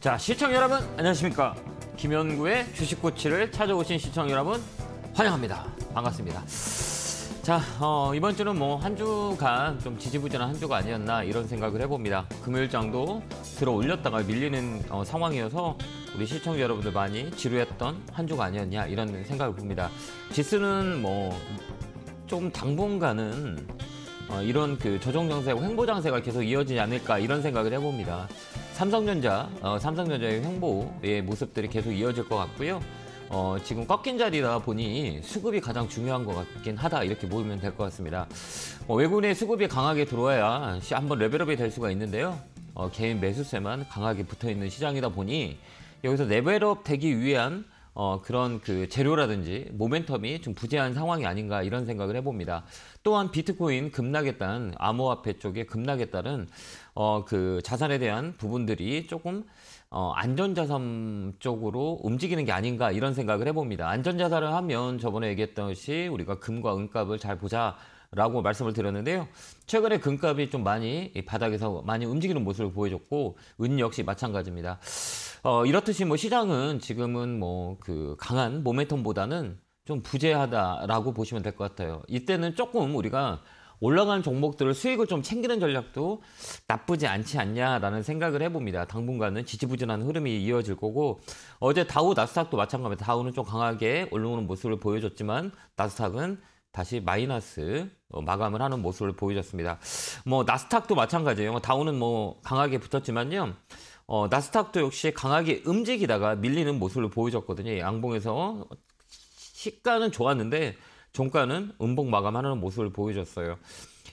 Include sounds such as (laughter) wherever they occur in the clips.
자, 시청 여러분 안녕하십니까? 김현구의 주식코치를 찾아오신 시청 여러분 환영합니다. 반갑습니다. 자, 어, 이번 주는 뭐 한 주간 좀 지지부진한 한 주가 아니었나 이런 생각을 해봅니다. 금요일장도 들어 올렸다가 밀리는 어, 상황이어서 우리 시청자 여러분들 많이 지루했던 한 주가 아니었냐 이런 생각을 봅니다. 지수는 뭐 좀 당분간은 어, 이런 그 조정 장세와 횡보 장세가 계속 이어지지 않을까 이런 생각을 해봅니다. 삼성전자, 어, 삼성전자의 횡보의 모습들이 계속 이어질 것 같고요. 어, 지금 꺾인 자리다 보니 수급이 가장 중요한 것 같긴 하다 이렇게 보면 될 것 같습니다. 어, 외국인의 수급이 강하게 들어와야 한 번 레벨업이 될 수가 있는데요. 어, 개인 매수세만 강하게 붙어 있는 시장이다 보니 여기서 레벨업 되기 위한 어, 그런 그 재료라든지 모멘텀이 좀 부재한 상황이 아닌가 이런 생각을 해봅니다. 또한 비트코인 급락에 따른 암호화폐 쪽의 급락에 따른 어, 그 자산에 대한 부분들이 조금 어, 안전자산 쪽으로 움직이는 게 아닌가 이런 생각을 해봅니다. 안전자산을 하면 저번에 얘기했던 것이 우리가 금과 은값을 잘 보자 라고 말씀을 드렸는데요. 최근에 금값이 좀 많이 바닥에서 많이 움직이는 모습을 보여줬고 은 역시 마찬가지입니다. 어, 이렇듯이 뭐 시장은 지금은 뭐 그 강한 모멘텀보다는 좀 부재하다라고 보시면 될 것 같아요. 이때는 조금 우리가 올라가는 종목들을 수익을 좀 챙기는 전략도 나쁘지 않지 않냐라는 생각을 해봅니다. 당분간은 지지부진한 흐름이 이어질 거고 어제 다우 나스닥도 마찬가지입니다. 다우는 좀 강하게 올라오는 모습을 보여줬지만 나스닥은 다시 마이너스 어, 마감을 하는 모습을 보여줬습니다. 뭐 나스닥도 마찬가지예요. 뭐, 다우는 뭐 강하게 붙었지만요. 어, 나스닥도 역시 강하게 움직이다가 밀리는 모습을 보여줬거든요. 양봉에서 시가는 좋았는데 종가는 음봉 마감하는 모습을 보여줬어요.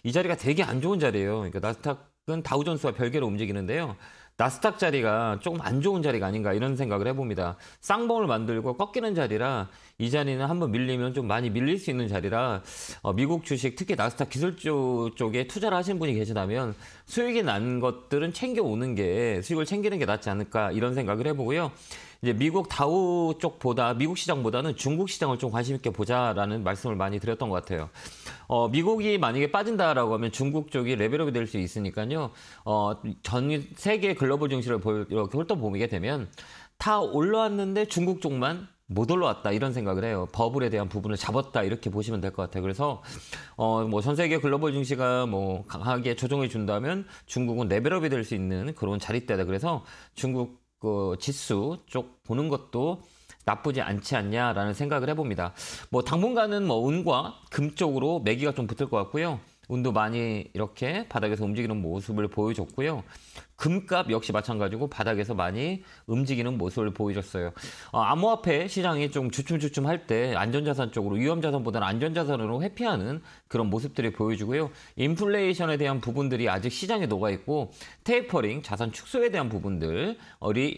이 자리가 되게 안 좋은 자리예요. 그러니까 나스닥은 다우존스와 별개로 움직이는데요. 나스닥 자리가 조금 안 좋은 자리가 아닌가 이런 생각을 해봅니다. 쌍봉을 만들고 꺾이는 자리라 이 자리는 한번 밀리면 좀 많이 밀릴 수 있는 자리라 어, 미국 주식 특히 나스닥 기술주 쪽에 투자를 하신 분이 계시다면 수익이 난 것들은 챙겨오는 게 수익을 챙기는 게 낫지 않을까 이런 생각을 해보고요. 이제 미국 다우 쪽보다 미국 시장보다는 중국 시장을 좀 관심 있게 보자라는 말씀을 많이 드렸던 것 같아요. 어, 미국이 만약에 빠진다라고 하면 중국 쪽이 레벨업이 될 수 있으니까요. 어, 전 세계 글로벌 증시를 이렇게 훑어보게 되면 다 올라왔는데 중국 쪽만 못 올라왔다 이런 생각을 해요. 버블에 대한 부분을 잡았다 이렇게 보시면 될 것 같아요. 그래서 어뭐 전 세계 글로벌 증시가 뭐 강하게 조정해 준다면 중국은 레벨업이 될 수 있는 그런 자리대다. 그래서 중국 그 지수 쪽 보는 것도 나쁘지 않지 않냐라는 생각을 해봅니다. 뭐 당분간은 뭐 운과 금 쪽으로 매기가 좀 붙을 것 같고요. 운도 많이 이렇게 바닥에서 움직이는 모습을 보여줬고요. 금값 역시 마찬가지고 바닥에서 많이 움직이는 모습을 보여줬어요. 어, 암호화폐 시장이 좀 주춤주춤할 때 안전자산 쪽으로 위험자산보다는 안전자산으로 회피하는 그런 모습들이 보여지고요 인플레이션에 대한 부분들이 아직 시장에 녹아있고 테이퍼링, 자산 축소에 대한 부분들이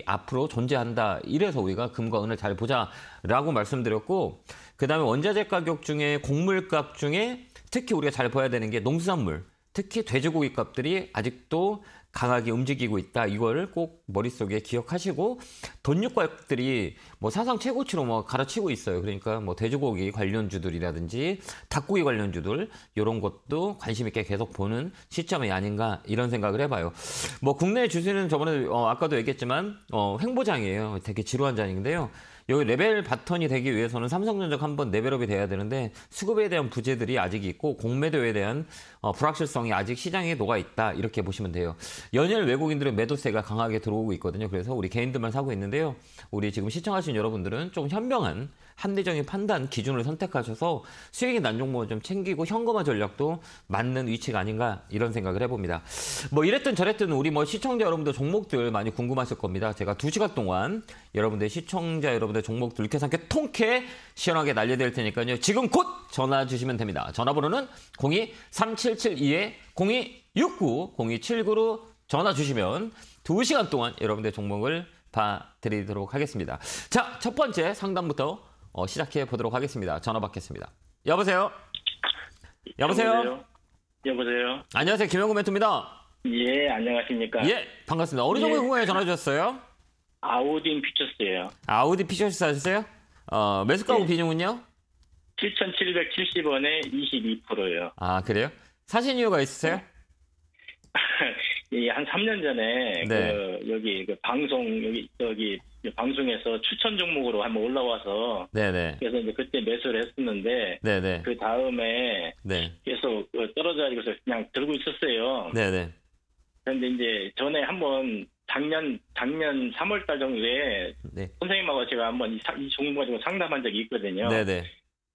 앞으로 존재한다. 이래서 우리가 금과 은을 잘 보자라고 말씀드렸고 그 다음에 원자재 가격 중에 곡물값 중에 특히 우리가 잘 봐야 되는 게 농수산물 특히 돼지고기 값들이 아직도 강하게 움직이고 있다. 이거를 꼭 머릿속에 기억하시고 돈육각들이 뭐 사상 최고치로 뭐 갈아치고 있어요. 그러니까 뭐 돼지고기 관련주들이라든지 닭고기 관련주들 이런 것도 관심 있게 계속 보는 시점이 아닌가 이런 생각을 해봐요. 뭐 국내 주식은 저번에 어 아까도 얘기했지만 어 횡보장이에요. 되게 지루한 장인데요. 여기 레벨 바턴이 되기 위해서는 삼성전자가 한번 레벨업이 돼야 되는데 수급에 대한 부재들이 아직 있고 공매도에 대한 어, 불확실성이 아직 시장에 녹아 있다 이렇게 보시면 돼요. 연일 외국인들의 매도세가 강하게 들어오고 있거든요. 그래서 우리 개인들만 사고 있는데요. 우리 지금 시청하신 여러분들은 좀 현명한 합리적인 판단 기준을 선택하셔서 수익이 난종목을 좀 챙기고 현금화 전략도 맞는 위치가 아닌가 이런 생각을 해봅니다. 뭐 이랬든 저랬든 우리 뭐 시청자 여러분들 종목들 많이 궁금하실 겁니다. 제가 두시간 동안 여러분들 시청자 여러분들 종목들 이렇게 삼게 통쾌 시원하게 날려드릴 테니까요. 지금 곧 전화 주시면 됩니다. 전화번호는 023772에 0269 0279로 전화 주시면 두시간 동안 여러분들 종목을 봐드리도록 하겠습니다. 자, 첫 번째 상담부터 어, 시작해 보도록 하겠습니다. 전화 받겠습니다. 여보세요? 여보세요? 여보세요? 안녕하세요. 김영구 멘토입니다. 예, 안녕하십니까. 예, 반갑습니다. 어느 정도 예. 후에 전화 주셨어요? 아우딘 피처스예요. 아우디 피처스 사셨어요? 어, 매수가구 예. 비중은요? 7,770원에 22%예요. 아, 그래요? 사신 이유가 있으세요? (laughs) 이한 3년 전에 네. 그 여기 그 방송 여기 여기 방송에서 추천 종목으로 한번 올라와서 네네. 네. 그래서 이제 그때 매수를 했었는데 네네. 네. 그 다음에 네. 계속 그 떨어져가지고 그냥 들고 있었어요. 네네. 네. 그런데 이제 전에 한번 작년 작년 3월달 정도에 네. 선생님하고 제가 한번 이, 이 종목 가지고 상담한 적이 있거든요. 네네.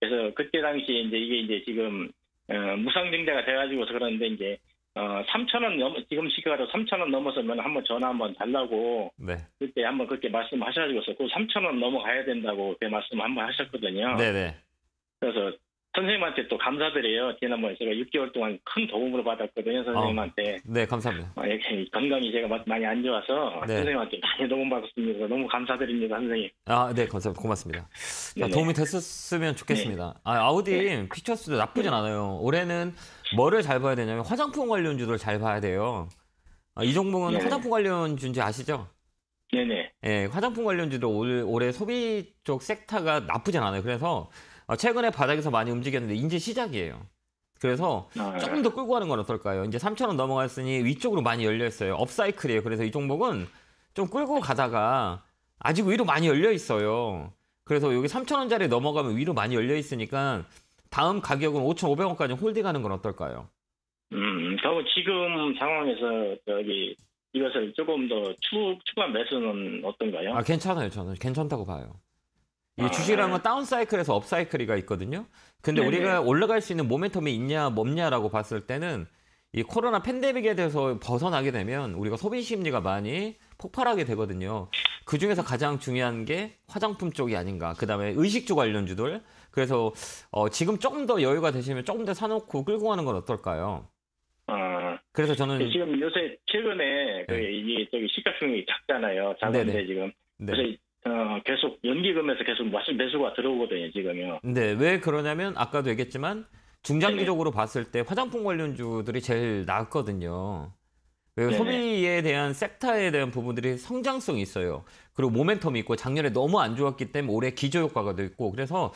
그래서 그때 당시 에 이제 이게 이제 지금 어, 무상증자가 돼가지고서 그런데 이제 3천원 어, 넘, 어 지금 시가로 3천원 넘어서면 한번 전화 한번 달라고. 네. 그때 한번 그렇게 말씀하셔가지고그 3천원 넘어가야 된다고 그 말씀 한번 하셨거든요. 네네. 네. 그래서 선생님한테 또 감사드려요. 지난번에 제가 6개월 동안 큰 도움으로 받았거든요, 아, 선생님한테. 어, 네, 감사합니다. 아, 건강이 제가 많이 안 좋아서 네. 선생님한테 많이 도움받았습니다. 너무 감사드립니다, 선생님. 아, 네, 감사합니다. 고맙습니다. 자, 네. 도움이 됐었으면 좋겠습니다. 네. 아, 아우디 네. 피처스도 나쁘진 않아요. 올해는 뭐를 잘 봐야 되냐면 화장품 관련주를 도잘 봐야 돼요. 어, 이 종목은 네네. 화장품 관련주인지 아시죠? 네네. 예, 화장품 관련주도 올, 올해 소비 쪽 섹터가 나쁘진 않아요. 그래서 어, 최근에 바닥에서 많이 움직였는데 이제 시작이에요. 그래서 아, 예. 조금 더 끌고 가는 건 어떨까요? 이제 3,000원 넘어갔으니 위쪽으로 많이 열려 있어요. 업사이클이에요. 그래서 이 종목은 좀 끌고 가다가 아직 위로 많이 열려 있어요. 그래서 여기 3,000원짜리 넘어가면 위로 많이 열려 있으니까 다음 가격은 5,500원까지 홀딩하는 건 어떨까요? 음, 그 지금 상황에서 여기 이것을 조금 더 추, 추가 매수는 어떤가요? 아, 괜찮아요. 저는 괜찮다고 봐요. 이 아, 주식이라는 건 네. 다운 사이클에서 업 사이클이가 있거든요. 근데 네네. 우리가 네. 올라갈 수 있는 모멘텀이 있냐, 없냐라고 봤을 때는 이 코로나 팬데믹에 대해서 벗어나게 되면 우리가 소비 심리가 많이 폭발하게 되거든요. 그 중에서 가장 중요한 게 화장품 쪽이 아닌가. 그 다음에 의식주 관련주들. 그래서 어, 지금 조금 더 여유가 되시면 조금 더 사놓고 끌고 가는 건 어떨까요? 아, 그래서 저는 지금 요새 최근에 그 네. 이게 저기 시가총액이 작잖아요. 작은데 네네. 지금 네. 그래서 어, 계속 연기금에서 계속 매수가 들어오거든요, 지금요. 네, 왜 그러냐면 아까도 얘기했지만 중장기적으로 네 봤을 때 화장품 관련주들이 제일 낮거든요. 네. 소비에 대한 섹터에 대한 부분들이 성장성이 있어요. 그리고 모멘텀이 있고 작년에 너무 안 좋았기 때문에 올해 기저효과가 있고 그래서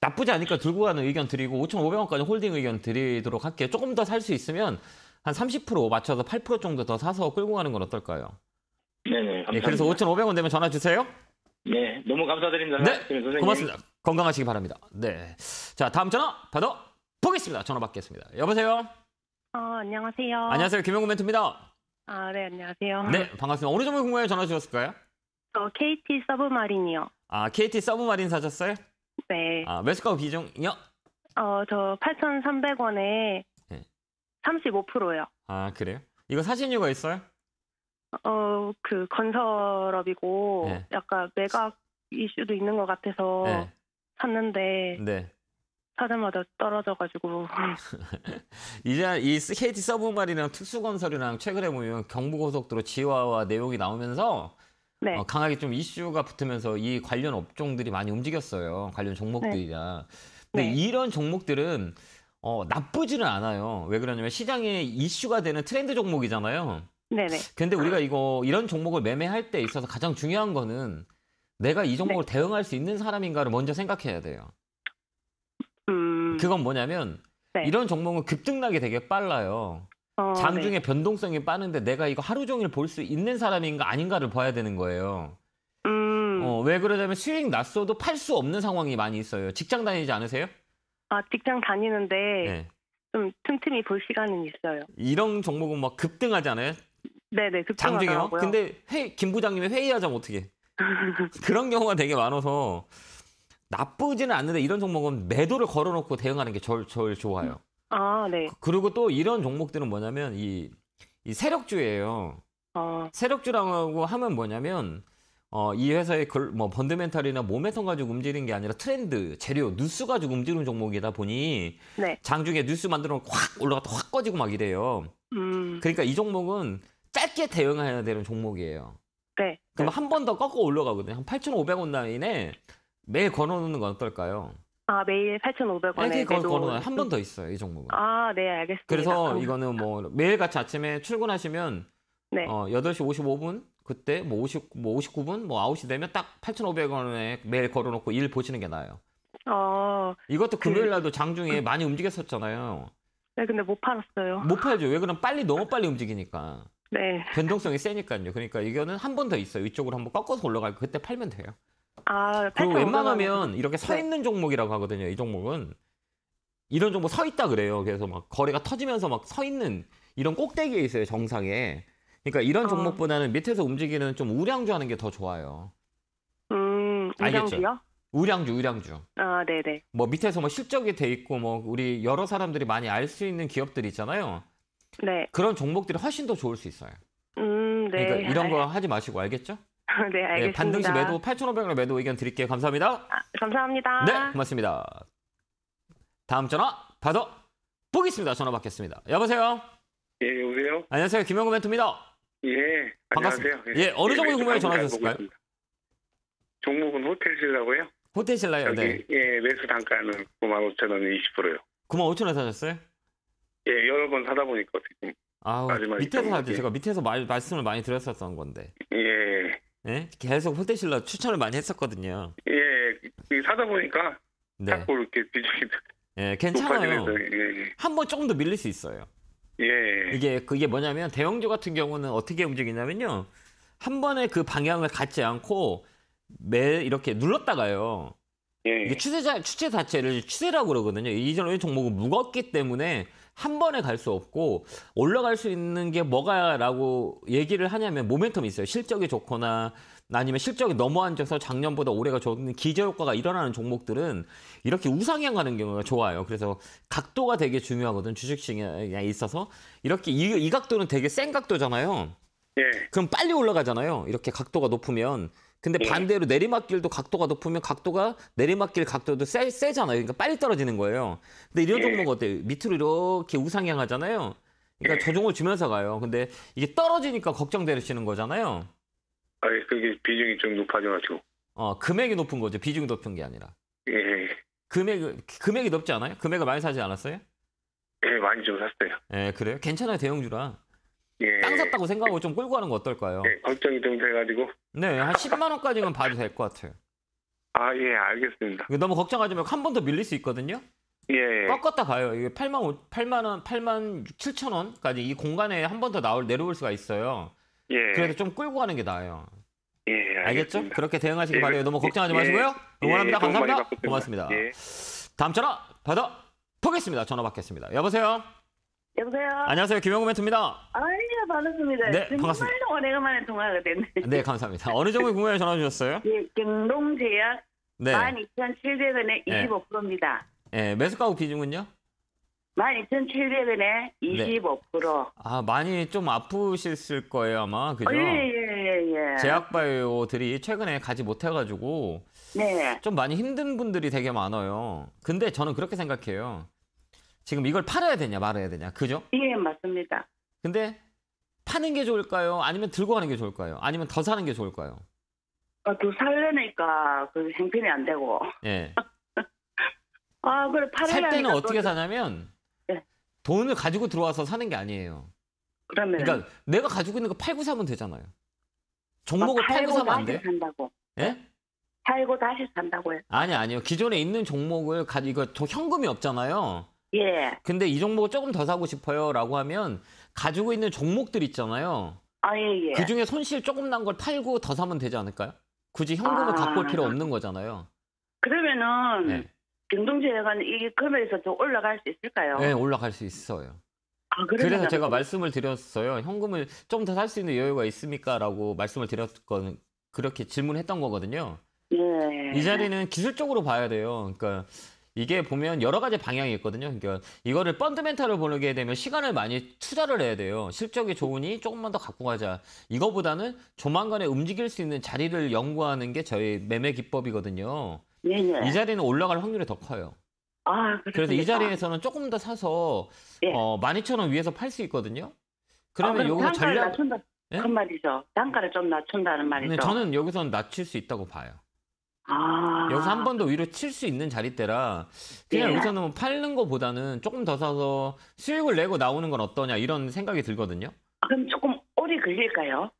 나쁘지 않으니까 들고 가는 의견 드리고 5,500원까지 홀딩 의견 드리도록 할게요. 조금 더 살 수 있으면 한 30% 맞춰서 8% 정도 더 사서 끌고 가는 건 어떨까요? 네네. 네, 그래서 5,500원 되면 전화 주세요. 네, 너무 감사드립니다. 네, 선생님. 고맙습니다. 건강하시기 바랍니다. 네, 자 다음 전화 받아 보겠습니다. 전화 받겠습니다. 여보세요. 어, 안녕하세요. 안녕하세요. 김영구 멘트입니다. 아, 네, 안녕하세요. 네, 반갑습니다. 어느 점을 궁금해 전화 주셨을까요? 저 KT 서브마린이요. 아, KT 서브마린 사셨어요? 네. 아, 매수가 비중이요? 어, 저 8,300원에 네. 35%요. 아, 그래요? 이거 사신 이유가 있어요? 어, 그 건설업이고 네. 약간 매각 이슈도 있는 것 같아서 네. 샀는데 네. 타자마자 떨어져가지고. (laughs) 이제 이 KT 서브마린이랑 특수건설이랑 최근에 보면 경부고속도로 지화와 내용이 나오면서 네. 어, 강하게 좀 이슈가 붙으면서 이 관련 업종들이 많이 움직였어요. 관련 종목들이야. 네. 근데 네. 이런 종목들은 어, 나쁘지는 않아요. 왜 그러냐면 시장에 이슈가 되는 트렌드 종목이잖아요. 네네. 네. 근데 우리가 이거 이런 종목을 매매할 때 있어서 가장 중요한 거는 내가 이 종목을 네. 대응할 수 있는 사람인가를 먼저 생각해야 돼요. 음. 그건 뭐냐면 네. 이런 종목은 급등락이 되게 빨라요. 어, 장중에 네. 변동성이 빠는데 내가 이거 하루 종일 볼 수 있는 사람인가 아닌가를 봐야 되는 거예요. 음. 어, 왜 그러냐면 수익 났어도 팔 수 없는 상황이 많이 있어요. 직장 다니지 않으세요? 아, 직장 다니는데 네. 좀 틈틈이 볼 시간은 있어요. 이런 종목은 막 급등하잖아요. 네네, 급등하더라고요. 장중에요? 근데 회, 김 부장님이 회의하자면 어떻게? (laughs) 그런 경우가 되게 많아서 나쁘지는 않는데 이런 종목은 매도를 걸어놓고 대응하는 게 절, 절 좋아요. 아, 네. 그, 그리고 또 이런 종목들은 뭐냐면 이, 이 세력주예요. 어. 세력주라고 하면 뭐냐면 어, 이 회사의 글, 뭐펀드멘탈이나 모멘텀 가지고 움직이는 게 아니라 트렌드, 재료, 뉴스 가지고 움직이는 종목이다 보니 네. 장중에 뉴스 만들어 확 올라갔다 확 꺼지고 막 이래요. 음. 그러니까 이 종목은 짧게 대응해야 되는 종목이에요. 네. 그럼 네. 한번 더 꺾어 올라가거든요. 한 8,500원 라인에 매일 걸어놓는 건 어떨까요? 아, 매일 8,500원에 매일 걸어놓아요. 한번더 음. 있어요, 이 종목은. 아, 네, 알겠습니다. 그래서 이거는 뭐 매일같이 아침에 출근하시면 네. 어, 8시 55분 그때 뭐 50, 뭐 59분, 뭐 9시 되면 딱 8,500원에 매일 걸어놓고 일 보시는 게 나아요. 어. 이것도 그 금요일 날도 장중에 많이 움직였었잖아요. 네, 근데 못 팔았어요. 못 팔죠. 왜 그럼 빨리 너무 빨리 움직이니까. 네. 변동성이 세니까요. 그러니까 이거는 한 번 더 있어요. 이쪽으로한번 꺾어서 올라가고 그때 팔면 돼요. 아, 그 웬만하면 이렇게 서 네. 있는 종목이라고 하거든요. 이 종목은 이런 종목 서 있다 그래요. 그래서 막 거래가 터지면서 막 서 있는 이런 꼭대기에 있어요 정상에. 그러니까 이런 아. 종목보다는 밑에서 움직이는 좀 우량주 하는 게 더 좋아요. 음, 우량주요? 우량주, 우량주. 아, 네네. 뭐 밑에서 뭐 실적이 돼 있고 뭐 우리 여러 사람들이 많이 알 수 있는 기업들 있잖아요. 네. 그런 종목들이 훨씬 더 좋을 수 있어요. 음, 네. 그러니까 이런 거 하지 마시고 알겠죠? (laughs) 네, 네, 알겠습니다. 네, 반등시 매도 8,500원의 매도 의견 드릴게요. 감사합니다. 아, 감사합니다. 네, 고맙습니다. 다음 전화 받아 보겠습니다. 전화 받겠습니다. 여보세요? 예, 여보세요? 안녕하세요. 김영구 멘토입니다. 예, 반갑습니다. 안녕하세요. 예, 예 어느 예, 정도 궁금해 예, 전화 주셨을까요? 종목은 호텔 신라고요. 호텔 신라요, 네. 예, 매수 단가는 9 5 0 0 0 원에 20%요. 9 5 0 0 0원 사셨어요? 예, 여러 번 사다 보니까 어떻게. 아, 밑에서 사죠. 예. 제가 밑에서 말, 말씀을 많이 드렸었던 건데. 예. 예? 계속 호텔실러 추천을 많이 했었거든요. 예, 사다 보니까 네. 자꾸 이렇게 비중이 예, 괜찮아요. 예, 예. 한번 조금 더 밀릴 수 있어요. 예. 예. 이게 그게 뭐냐면 대형주 같은 경우는 어떻게 움직이냐면요. 한 번에 그 방향을 갖지 않고 매 이렇게 눌렀다가요. 예. 예. 이게 추세자 추세 자체를 추세라고 그러거든요. 이전의 종목은 무겁기 때문에 한 번에 갈 수 없고 올라갈 수 있는 게 뭐가라고 얘기를 하냐면 모멘텀이 있어요. 실적이 좋거나 아니면 실적이 너무 안 좋아서 작년보다 올해가 좋은 기저효과가 일어나는 종목들은 이렇게 우상향 가는 경우가 좋아요. 그래서 각도가 되게 중요하거든 주식시장에 있어서 이렇게 이, 이 각도는 되게 센 각도잖아요. 예. 그럼 빨리 올라가잖아요. 이렇게 각도가 높으면 근데 예. 반대로 내리막길도 각도가 높으면 각도가 내리막길 각도도 세, 세잖아요. 그러니까 빨리 떨어지는 거예요. 근데 이런 예. 종목 예. 어때요? 밑으로 이렇게 우상향 하잖아요. 그러니까 예. 조정을 주면서 가요. 근데 이게 떨어지니까 걱정되시는 거잖아요. 아, 그게 비중이 좀 높아져가지고. 어, 금액이 높은 거죠. 비중이 높은 게 아니라. 예. 금액 금액이 높지 않아요? 금액을 많이 사지 않았어요? 예, 많이 좀 샀어요. 예, 그래요? 괜찮아요, 대형주라. 예. 땅 샀다고 생각하고 좀 끌고 가는 거 어떨까요? 예, 걱정이 좀 돼가지고. 네, 한 10만 원까지는 봐도 될 것 같아요. 아, 예, 알겠습니다. 너무 걱정하지 말고 한 번 더 밀릴 수 있거든요. 예. 예. 꺾었다 가요. 이게 8만 5, 8만 원, 8만 7천 원까지 이 공간에 한 번더 나올 내려올 수가 있어요. 예. 그래서 좀 끌고 가는 게 나아요. 예, 알겠습니다. 알겠죠? 그렇게 대응하시길 예. 바래요. 너무 예, 걱정하지 예. 마시고요. 응원합니다. 감사합니다. 고맙습니다. 다음 전화 받아 보겠습니다. 전화 받겠습니다. 여보세요. 여보세요. 안녕하세요. 김영구 멘트입니다. 아유 반갑습니다. 네 반갑습니다. 정말 오래간만에 통화가 됐네. 네 감사합니다. 어느 정도 궁금해 전화 주셨어요? 예, 경동제약 네. 12,700원에 25%입니다. 예. 예, 네, 매수가구 비중은요? 12,700원에 25%. 네. 아 많이 좀아프셨 거예요 아마 그죠? 예, 예, 예. 예. 제약바이오들이 최근에 가지 못해가지고 네. 좀 많이 힘든 분들이 되게 많아요. 근데 저는 그렇게 생각해요. 지금 이걸 팔아야 되냐 말아야 되냐 그죠? 예 맞습니다. 근데 파는 게 좋을까요? 아니면 들고 가는 게 좋을까요? 아니면 더 사는 게 좋을까요? 아, 더 살려니까 그 행편이 안 되고. 예. (laughs) 아 그래 팔아야. 살 때는 어떻게 또... 사냐면 예. 돈을 가지고 들어와서 사는 게 아니에요. 그러면 그러니까 내가 가지고 있는 거 팔고 사면 되잖아요. 종목을 아, 팔고, 팔고, 사면 안 돼? 산다고. 예? 팔고 다시 산다고요? 아니 아니요. 기존에 있는 종목을 가지고 현금이 없잖아요. 예. 근데 이 종목을 조금 더 사고 싶어요라고 하면 가지고 있는 종목들 있잖아요. 아, 예, 예. 그 중에 손실 조금 난 걸 팔고 더 사면 되지 않을까요? 굳이 현금을 아... 갖고 올 필요 없는 거잖아요. 그러면은 네. 경동제가 이 금액에서 좀 올라갈 수 있을까요? 네, 올라갈 수 있어요. 아, 그래서 제가 좀... 말씀을 드렸어요. 현금을 좀더살 수 있는 여유가 있습니까?라고 말씀을 드렸건 그렇게 질문했던 거거든요. 예. 이 자리는 기술적으로 봐야 돼요. 그러니까 이게 보면 여러 가지 방향이 있거든요. 그러니까 이거를 펀드멘탈을 보게 되면 시간을 많이 투자를 해야 돼요. 실적이 좋으니 조금만 더 갖고 가자. 이거보다는 조만간에 움직일 수 있는 자리를 연구하는 게 저희 매매 기법이거든요. 예, 예. 이 자리는 올라갈 확률이 더 커요. 아, 그래서 이 자리에서는 조금 더 사서 예. 어, 12,000원 위에서 팔 수 있거든요. 아, 그러면 아, 요거 전략 낮춘다. 네? 그 말이죠. 단가를 좀 낮춘다는 말이죠. 네, 저는 여기서는 낮출 수 있다고 봐요. 아. 여기서 한 번 더 위로 칠 수 있는 자리대라 그냥 네. 예. 여기서는 뭐 팔는 것보다는 조금 더 사서 수익을 내고 나오는 건 어떠냐 이런 생각이 들거든요. 아, 그럼 조금 오래 걸릴까요?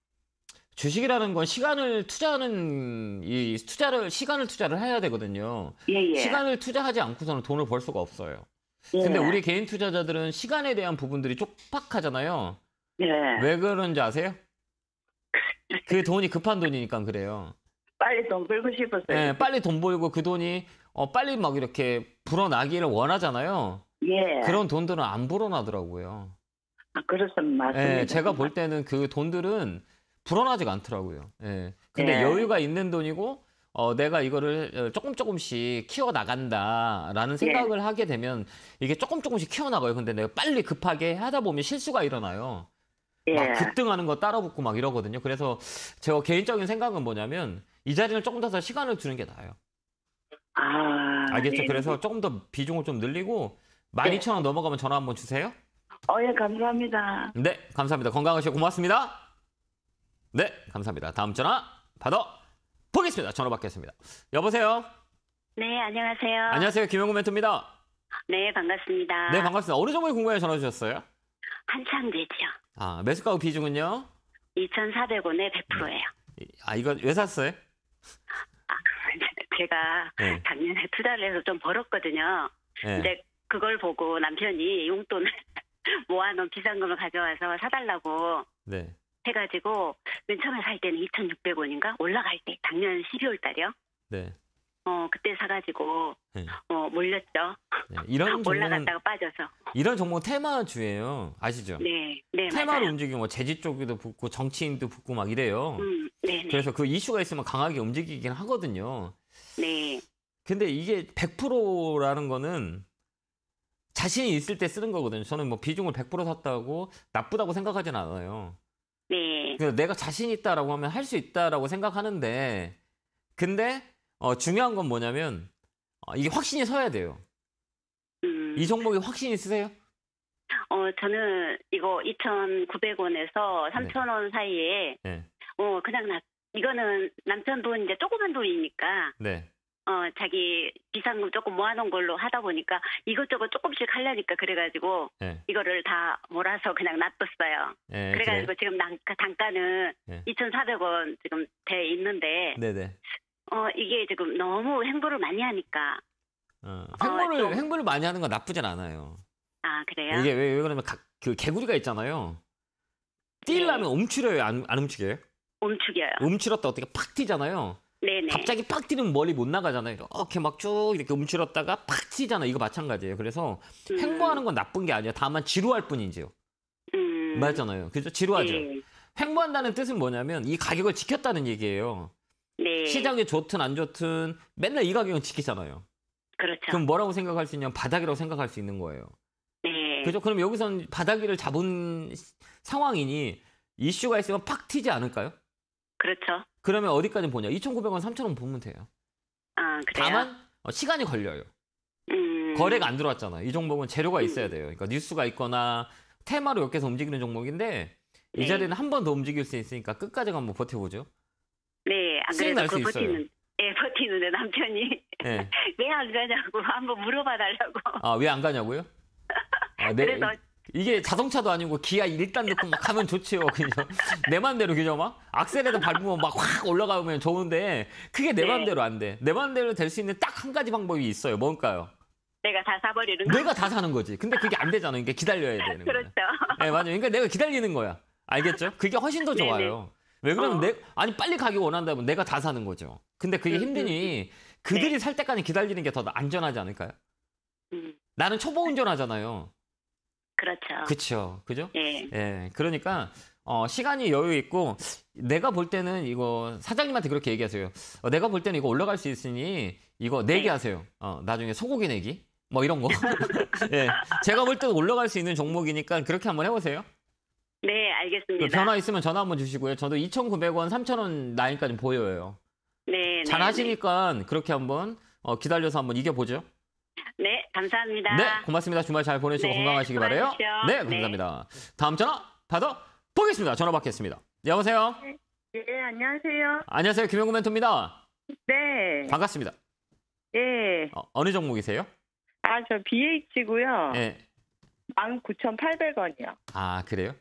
주식이라는 건 시간을 투자하는 이 투자를 시간을 투자를 해야 되거든요. 예, 예. 시간을 투자하지 않고서는 돈을 벌 수가 없어요. 예. 근데 우리 개인 투자자들은 시간에 대한 부분들이 쪽박하잖아요. 예. 왜 그런지 아세요? (laughs) 그 돈이 급한 돈이니까 그래요. 빨리 돈 벌고 싶었어요. 예, 빨리 돈 벌고 그 돈이 어, 빨리 막 이렇게 불어나기를 원하잖아요. 예. 그런 돈들은 안 불어나더라고요. 아, 그렇습니다. 맞습니다. 예, 제가 볼 때는 그 돈들은 불어나지가 않더라고요. 예. 근데 예. 여유가 있는 돈이고 어, 내가 이거를 어, 조금 조금씩 키워나간다라는 예. 생각을 예. 하게 되면 이게 조금 조금씩 키워나가요. 근데 내가 빨리 급하게 하다 보면 실수가 일어나요. 예. 막 급등하는 거 따라붙고 막 이러거든요. 그래서 제가 개인적인 생각은 뭐냐면 이 자리는 조금 더 시간을 두는 게 나아요. 아, 알겠죠. 네. 그래서 조금 더 비중을 좀 늘리고 12,000원 넘어가면 전화 한번 주세요. 어, 예, 감사합니다. 네, 감사합니다. 건강하시고 고맙습니다. 네, 감사합니다. 다음 전화 받아 보겠습니다. 전화 받겠습니다. 여보세요. 네, 안녕하세요. 안녕하세요. 김영구 멘트입니다 네, 반갑습니다. 네, 반갑습니다. 어느 정도의 궁금해 전화 주셨어요? 한참 되죠. 아, 매수가구 비중은요? 2,400원에 100%예요. 아, 이거 왜 샀어요? (laughs) 제가 네. 작년에 투자를 해서 좀 벌었거든요. 네. 근데 그걸 보고 남편이 용돈 (laughs) 모아놓은 비상금을 가져와서 사달라고 네. 해가지고 맨 처음에 살 때는 2,600원인가 올라갈 때 작년 12월 달이요. 네. 어 그때 사가지고 네. 어 몰렸죠. 네, 이런 (laughs) 종목 올라갔다가 빠져서 이런 종목 테마주예요. 아시죠? 네, 네 테마로 움직이고뭐 재지 쪽에도 붙고 정치인도 붙고 막 이래요. 음, 네, 네, 그래서 그 이슈가 있으면 강하게 움직이긴 하거든요. 네. 근데 이게 100%라는 거는 자신이 있을 때 쓰는 거거든요. 저는 뭐 비중을 100% 샀다고 나쁘다고 생각하진 않아요. 네. 내가 자신 있다라고 하면 할 수 있다라고 생각하는데 근데 어, 중요한 건 뭐냐면 어, 이게 확신이 서야 돼요. 음. 이 종목에 확신이 쓰세요? 어, 저는 이거 2,900원에서 3,000원 네. 사이에 네. 어, 그냥 나, 이거는 남편분 이제 조그만 돈이니까 네. 어, 자기 비상금 조금 모아놓은 걸로 하다 보니까 이것저것 조금씩 하려니까 그래가지고 네. 이거를 다 몰아서 그냥 놔뒀어요. 네, 그래가지고 그래. 지금 단가, 단가는 네. 2,400원 지금 돼 있는데 네네. 네. 어, 이게 지금 너무 행보를 많이 하니까. 어, 어 행보를, 어, 행보를 많이 하는 건 나쁘진 않아요. 아, 그래요? 이게 왜, 왜 그러냐면, 가, 그 개구리가 있잖아요. 뛸라면 네. 움츠려요, 안, 안움츠게움츠려요 움츠렸다 어떻게 팍 튀잖아요. 네네. 갑자기 팍 튀는 멀리 못 나가잖아요. 이렇게 막 쭉 이렇게 움츠렸다가 팍 튀잖아요. 이거 마찬가지예요. 그래서 음. 행보하는 건 나쁜 게아니야 다만 지루할 뿐이지요. 음. 맞잖아요. 그죠? 지루하죠. 네. 예. 횡보한다는 뜻은 뭐냐면 이 가격을 지켰다는 얘기예요. 네. 시장이 좋든 안 좋든 맨날 이 가격은 지키잖아요. 그렇죠. 그럼 뭐라고 생각할 수 있냐면 바닥이라고 생각할 수 있는 거예요. 네. 그죠? 그럼 여기서는 바닥이를 잡은 상황이니 이슈가 있으면 팍 튀지 않을까요? 그렇죠. 그러면 어디까지 보냐? 2,900원, 3,000원 보면 돼요. 아, 그래요? 다만 어, 시간이 걸려요. 음... 거래가 안 들어왔잖아요. 이 종목은 재료가 음. 있어야 돼요. 그러니까 뉴스가 있거나 테마로 엮여서 움직이는 종목인데 이 네. 자리는 한 번 더 움직일 수 있으니까 끝까지 한번 버텨보죠. 안 그래도 그 버티는 예 버티는데 남편이 네. 예. (laughs) 왜안 가냐고 한번 물어봐 달라고. 아 왜 안 가냐고요? (laughs) 아, 네. 그래서 이게 자동차도 아니고 기아 1단 넣고 막 하면 좋지요. 그냥 (laughs) 내 맘대로 그죠 막 악셀에다 밟으면 막 확 올라가면 좋은데 그게 내 네. 맘대로 안 돼. 내 맘대로 될 수 있는 딱 한 가지 방법이 있어요. 뭔가요? 내가 다 사버리는 거. 내가 다 사는 거지. 근데 그게 안 되잖아. 그러니까 기다려야 되는 거야. 그렇죠. 네, 맞아요. 그러니까 내가 기다리는 거야. 알겠죠? 그게 훨씬 더 네, 네. 좋아요. 네네. 왜 그러면 어. 내 아니 빨리 가기 원한다면 내가 다 사는 거죠. 근데 그게 음, 음, 힘드니 음. 그들이 네. 살 때까지 기다리는 게 더 안전하지 않을까요? 음. 나는 초보 네. 운전하잖아요. 그렇죠. 그렇죠. 그죠? 예. 예. 그러니까 어, 시간이 여유 있고 내가 볼 때는 이거 사장님한테 그렇게 얘기하세요. 어, 내가 볼 때는 이거 올라갈 수 있으니 이거 내기 네, 네. 하세요. 어, 나중에 소고기 내기 뭐 이런 거. (laughs) 예. 제가 볼 때는 올라갈 수 있는 종목이니까 그렇게 한번 해보세요. 네, 알겠습니다. 그 전화 있으면 전화 한번 주시고요. 저도 2,900원, 3,000원 나니까 좀 보여요. 네. 잘 하시니까 네. 그렇게 한번 어, 기다려서 한번 이겨보죠. 네, 감사합니다. 네, 고맙습니다. 주말 잘 보내시고 네, 건강하시기 바래요. 네, 네. 감사합니다. 네. 다음 전화 받아 보겠습니다. 전화 받겠습니다. 여보세요. 네, 네, 안녕하세요. 안녕하세요. 김영구 멘토입니다. 네. 반갑습니다. 네. 어, 느 종목이세요? 아, 저 BH고요. 네. 예. 19,800원이요. 아, 그래요?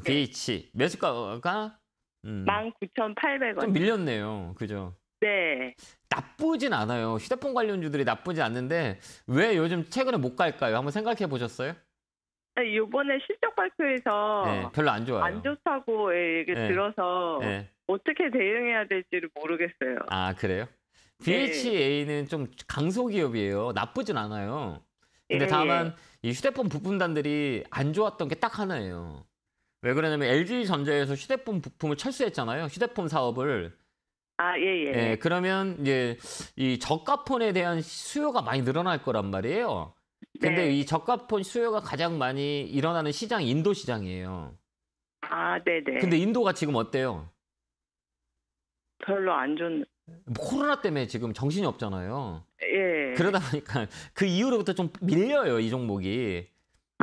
BH 아, 네. 매수가가 음, 19,800원. 좀 밀렸네요. 그죠? 네. 나쁘진 않아요. 휴대폰 관련주들이 나쁘지 않는데 왜 요즘 최근에 못 갈까요? 한번 생각해 보셨어요? 네, 이번에 실적 발표에서 네, 별로 안 좋아요. 안 좋다고 얘기 예, 네. 들어서 네. 어떻게 대응해야 될지를 모르겠어요. 아 그래요? BHA는 네. 좀 강소기업이에요. 나쁘진 않아요. 근데 예, 다만 예. 이 휴대폰 부품단들이 안 좋았던 게 딱 하나예요. 왜 그러냐면 LG전자에서 휴대폰 부품을 철수했잖아요. 휴대폰 사업을. 아, 예, 예. 예, 그러면 이제 이 저가폰에 대한 수요가 많이 늘어날 거란 말이에요. 근데 네. 이 저가폰 수요가 가장 많이 일어나는 시장이 인도 시장이에요. 아, 네네. 네. 근데 인도가 지금 어때요? 별로 안 좋은. 코로나 때문에 지금 정신이 없잖아요. 예. 그러다 보니까 그 이후로부터 좀 밀려요, 이 종목이.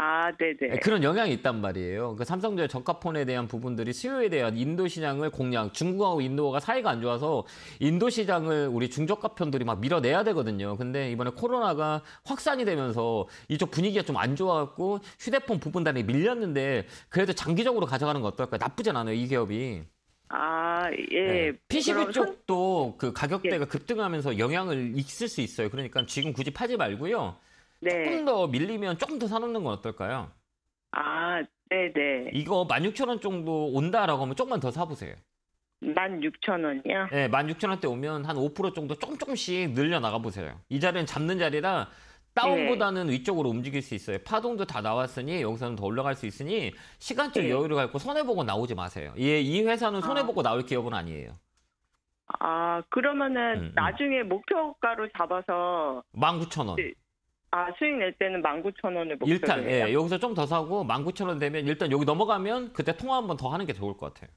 아, 네네. 네, 그런 영향이 있단 말이에요. 그 삼성전자 저가폰에 대한 부분들이 수요에 대한 인도 시장을 공략, 중국하고 인도가 사이가 안 좋아서 인도 시장을 우리 중저가편들이 막 밀어내야 되거든요. 근데 이번에 코로나가 확산이 되면서 이쪽 분위기가 좀 안 좋아갖고 휴대폰 부분단이 밀렸는데 그래도 장기적으로 가져가는 거 어떨까요? 나쁘진 않아요, 이 기업이. 아, 예. 네. PCB 쪽도 그 가격대가 예. 급등하면서 영향을 있을 수 있어요. 그러니까 지금 굳이 파지 말고요. 네. 조금 더 밀리면 조금 더 사놓는 건 어떨까요? 아, 네네. 네. 이거 16,000원 정도 온다라고 하면 조금만 더 사보세요. 16,000원이요? 네, 16,000원대 오면 한 5% 정도 조금 조금씩 늘려나가 보세요. 이 자리는 잡는 자리라 다운보다는 네. 위쪽으로 움직일 수 있어요. 파동도 다 나왔으니 여기서는 더 올라갈 수 있으니 시간적 네. 여유를 갖고 손해보고 나오지 마세요. 예, 이 회사는 아. 손해보고 아. 나올 기업은 아니에요. 아, 그러면은 음, 음. 나중에 목표가로 잡아서 19,000원. 네. 아, 수익 낼 때는 19,000원을 목표로 일단 예, 여기서 좀 더 사고 19,000원 되면 일단 여기 넘어가면 그때 통화 한 번 더 하는 게 좋을 것 같아요.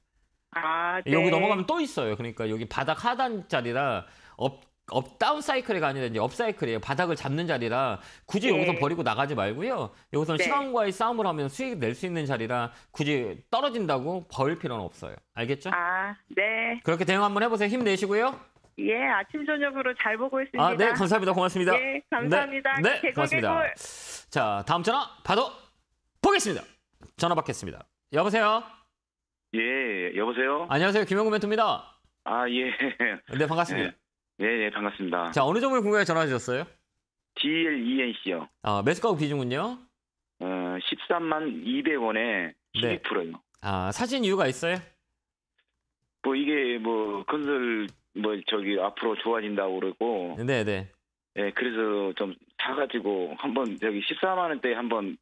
아, 네. 여기 넘어가면 또 있어요. 그러니까 여기 바닥 하단 자리라 업, 업 다운 사이클이가 아니라 이제 업 사이클이에요. 바닥을 잡는 자리라 굳이 네. 여기서 버리고 나가지 말고요. 여기서는 네. 시간과의 싸움을 하면 수익 낼 수 있는 자리라 굳이 떨어진다고 벌 필요는 없어요. 알겠죠? 아, 네. 그렇게 대응 한번 해보세요. 힘내시고요. 예, 아침 저녁으로 잘 보고 있습니다. 아, 네, 감사합니다. 고맙습니다. 예, 네, 감사합니다. 네, 네 개굴, 고맙습니다. 개굴. 자, 다음 전화 받아 보겠습니다. 전화 받겠습니다. 여보세요. 예, 여보세요. 안녕하세요, 김영구 멘트입니다 아, 예. 네, 반갑습니다. 예, 예, 예 반갑습니다. 자, 어느 종목을 궁금해 전화 주셨어요? DLENC요. 아, 매수가구 비중은요? 어, 13만 200원에 12%요. 네. 아, 사진 이유가 있어요? 뭐 이게 뭐 건설 뭐 저기 앞으로 좋아진다고 그러고 네네 네. 예 그래서 좀 사가지고 한번 여기 14만 원대 에 한번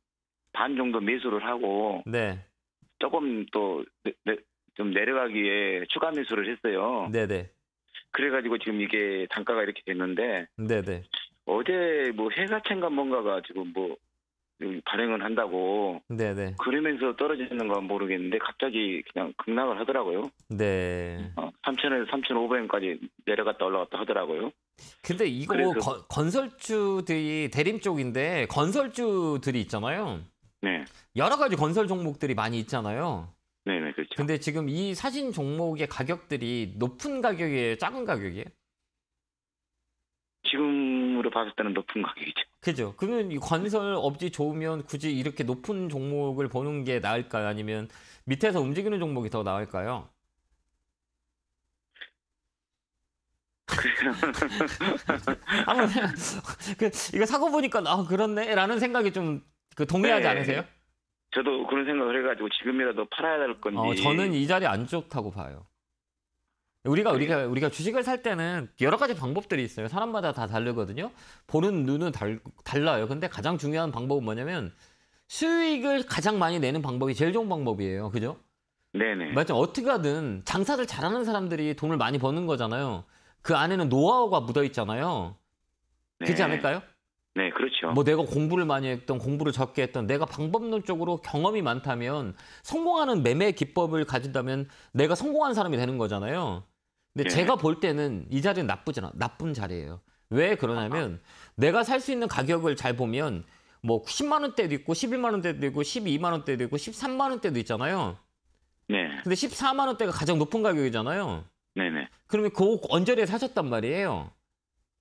반 정도 매수를 하고 네 조금 또 좀 내려가기에 추가 매수를 했어요 네네 네. 그래가지고 지금 이게 단가가 이렇게 됐는데 네네 네. 어제 뭐회사챙인가 뭔가가 지금 뭐 발행을 한다고. 네네. 그러면서 떨어지는 건 모르겠는데 갑자기 그냥 급락을 하더라고요. 네. 어, 3천에서 3,500원까지 내려갔다 올라갔다 하더라고요. 근데 이거 거, 건설주들이 대림 쪽인데 건설주들이 있잖아요. 네. 여러 가지 건설 종목들이 많이 있잖아요. 네, 네, 그렇죠. 근데 지금 이 사진 종목의 가격들이 높은 가격이에요, 작은 가격이에요? 지금으로 봤을 때는 높은 가격이죠. 그죠. 그러면 이 관설 업지 좋으면 굳이 이렇게 높은 종목을 보는 게 나을까요? 아니면 밑에서 움직이는 종목이 더 나을까요? 아무 (laughs) 생 그 이거 사고 보니까 아 그렇네라는 생각이 좀 그 동의하지 네. 않으세요? 저도 그런 생각을 해가지고 지금이라도 팔아야 될 건데. 어, 저는 이 자리 안 좋다고 봐요. 우리가 네. 우리가 우리가 주식을 살 때는 여러 가지 방법들이 있어요. 사람마다 다 다르거든요. 보는 눈은 달, 달라요. 근데 가장 중요한 방법은 뭐냐면 수익을 가장 많이 내는 방법이 제일 좋은 방법이에요. 그죠? 네네. 맞죠. 어떻게 하든 장사를 잘하는 사람들이 돈을 많이 버는 거잖아요. 그 안에는 노하우가 묻어 있잖아요. 네. 그렇지 않을까요? 네, 그렇죠. 뭐 내가 공부를 많이 했던 공부를 적게 했던 내가 방법론적으로 경험이 많다면 성공하는 매매 기법을 가진다면 내가 성공한 사람이 되는 거잖아요. 근데 예. 제가 볼 때는 이 자리는 나쁘잖아 나쁜 자리예요. 왜 그러냐면 아하. 내가 살 수 있는 가격을 잘 보면 뭐 10만 원대도 있고 11만 원대도 있고 12만 원대도 있고 13만 원대도 있잖아요. 네. 근데 14만 원대가 가장 높은 가격이잖아요. 네네. 그러면 그 언저리에 사셨단 말이에요.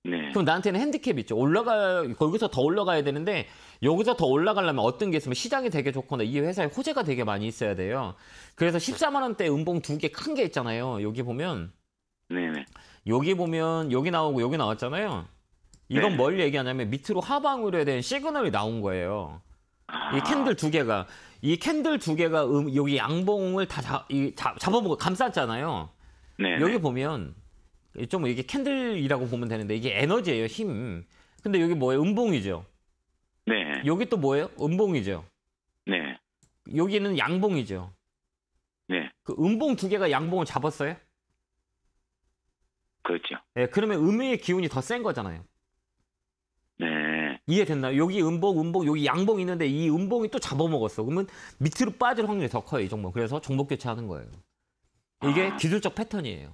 네. 그럼 나한테는 핸디캡 있죠. 올라가 거기서 더 올라가야 되는데 여기서 더 올라가려면 어떤 게 있으면 시장이 되게 좋거나 이 회사에 호재가 되게 많이 있어야 돼요. 그래서 14만 원대 음봉 두 개 큰 게 있잖아요. 여기 보면 네네. 여기 보면 여기 나오고 여기 나왔잖아요. 이건 네뭘 얘기하냐면 밑으로 하방으로 된 시그널이 나온 거예요. 아, 이 캔들 두 개가 이 캔들 두 개가 음, 여기 양봉을 다 잡, 이, 잡, 잡아보고 감쌌잖아요. 네네. 여기 보면 좀 이게 캔들이라고 보면 되는데 이게 에너지예요 힘. 근데 여기 뭐예요? 음봉이죠. 네. 여기 또 뭐예요? 음봉이죠. 네. 여기는 양봉이죠. 네. 그 음봉 두 개가 양봉을 잡았어요? 그렇죠. 예, 그러면 음의 기운이 더 센 거잖아요. 네. 이해됐나요? 여기 음봉, 음봉, 여기 양봉 있는데 이 음봉이 또 잡아먹었어. 그러면 밑으로 빠질 확률이 더 커요, 이 종목. 그래서 종목 교체하는 거예요. 이게 아. 기술적 패턴이에요.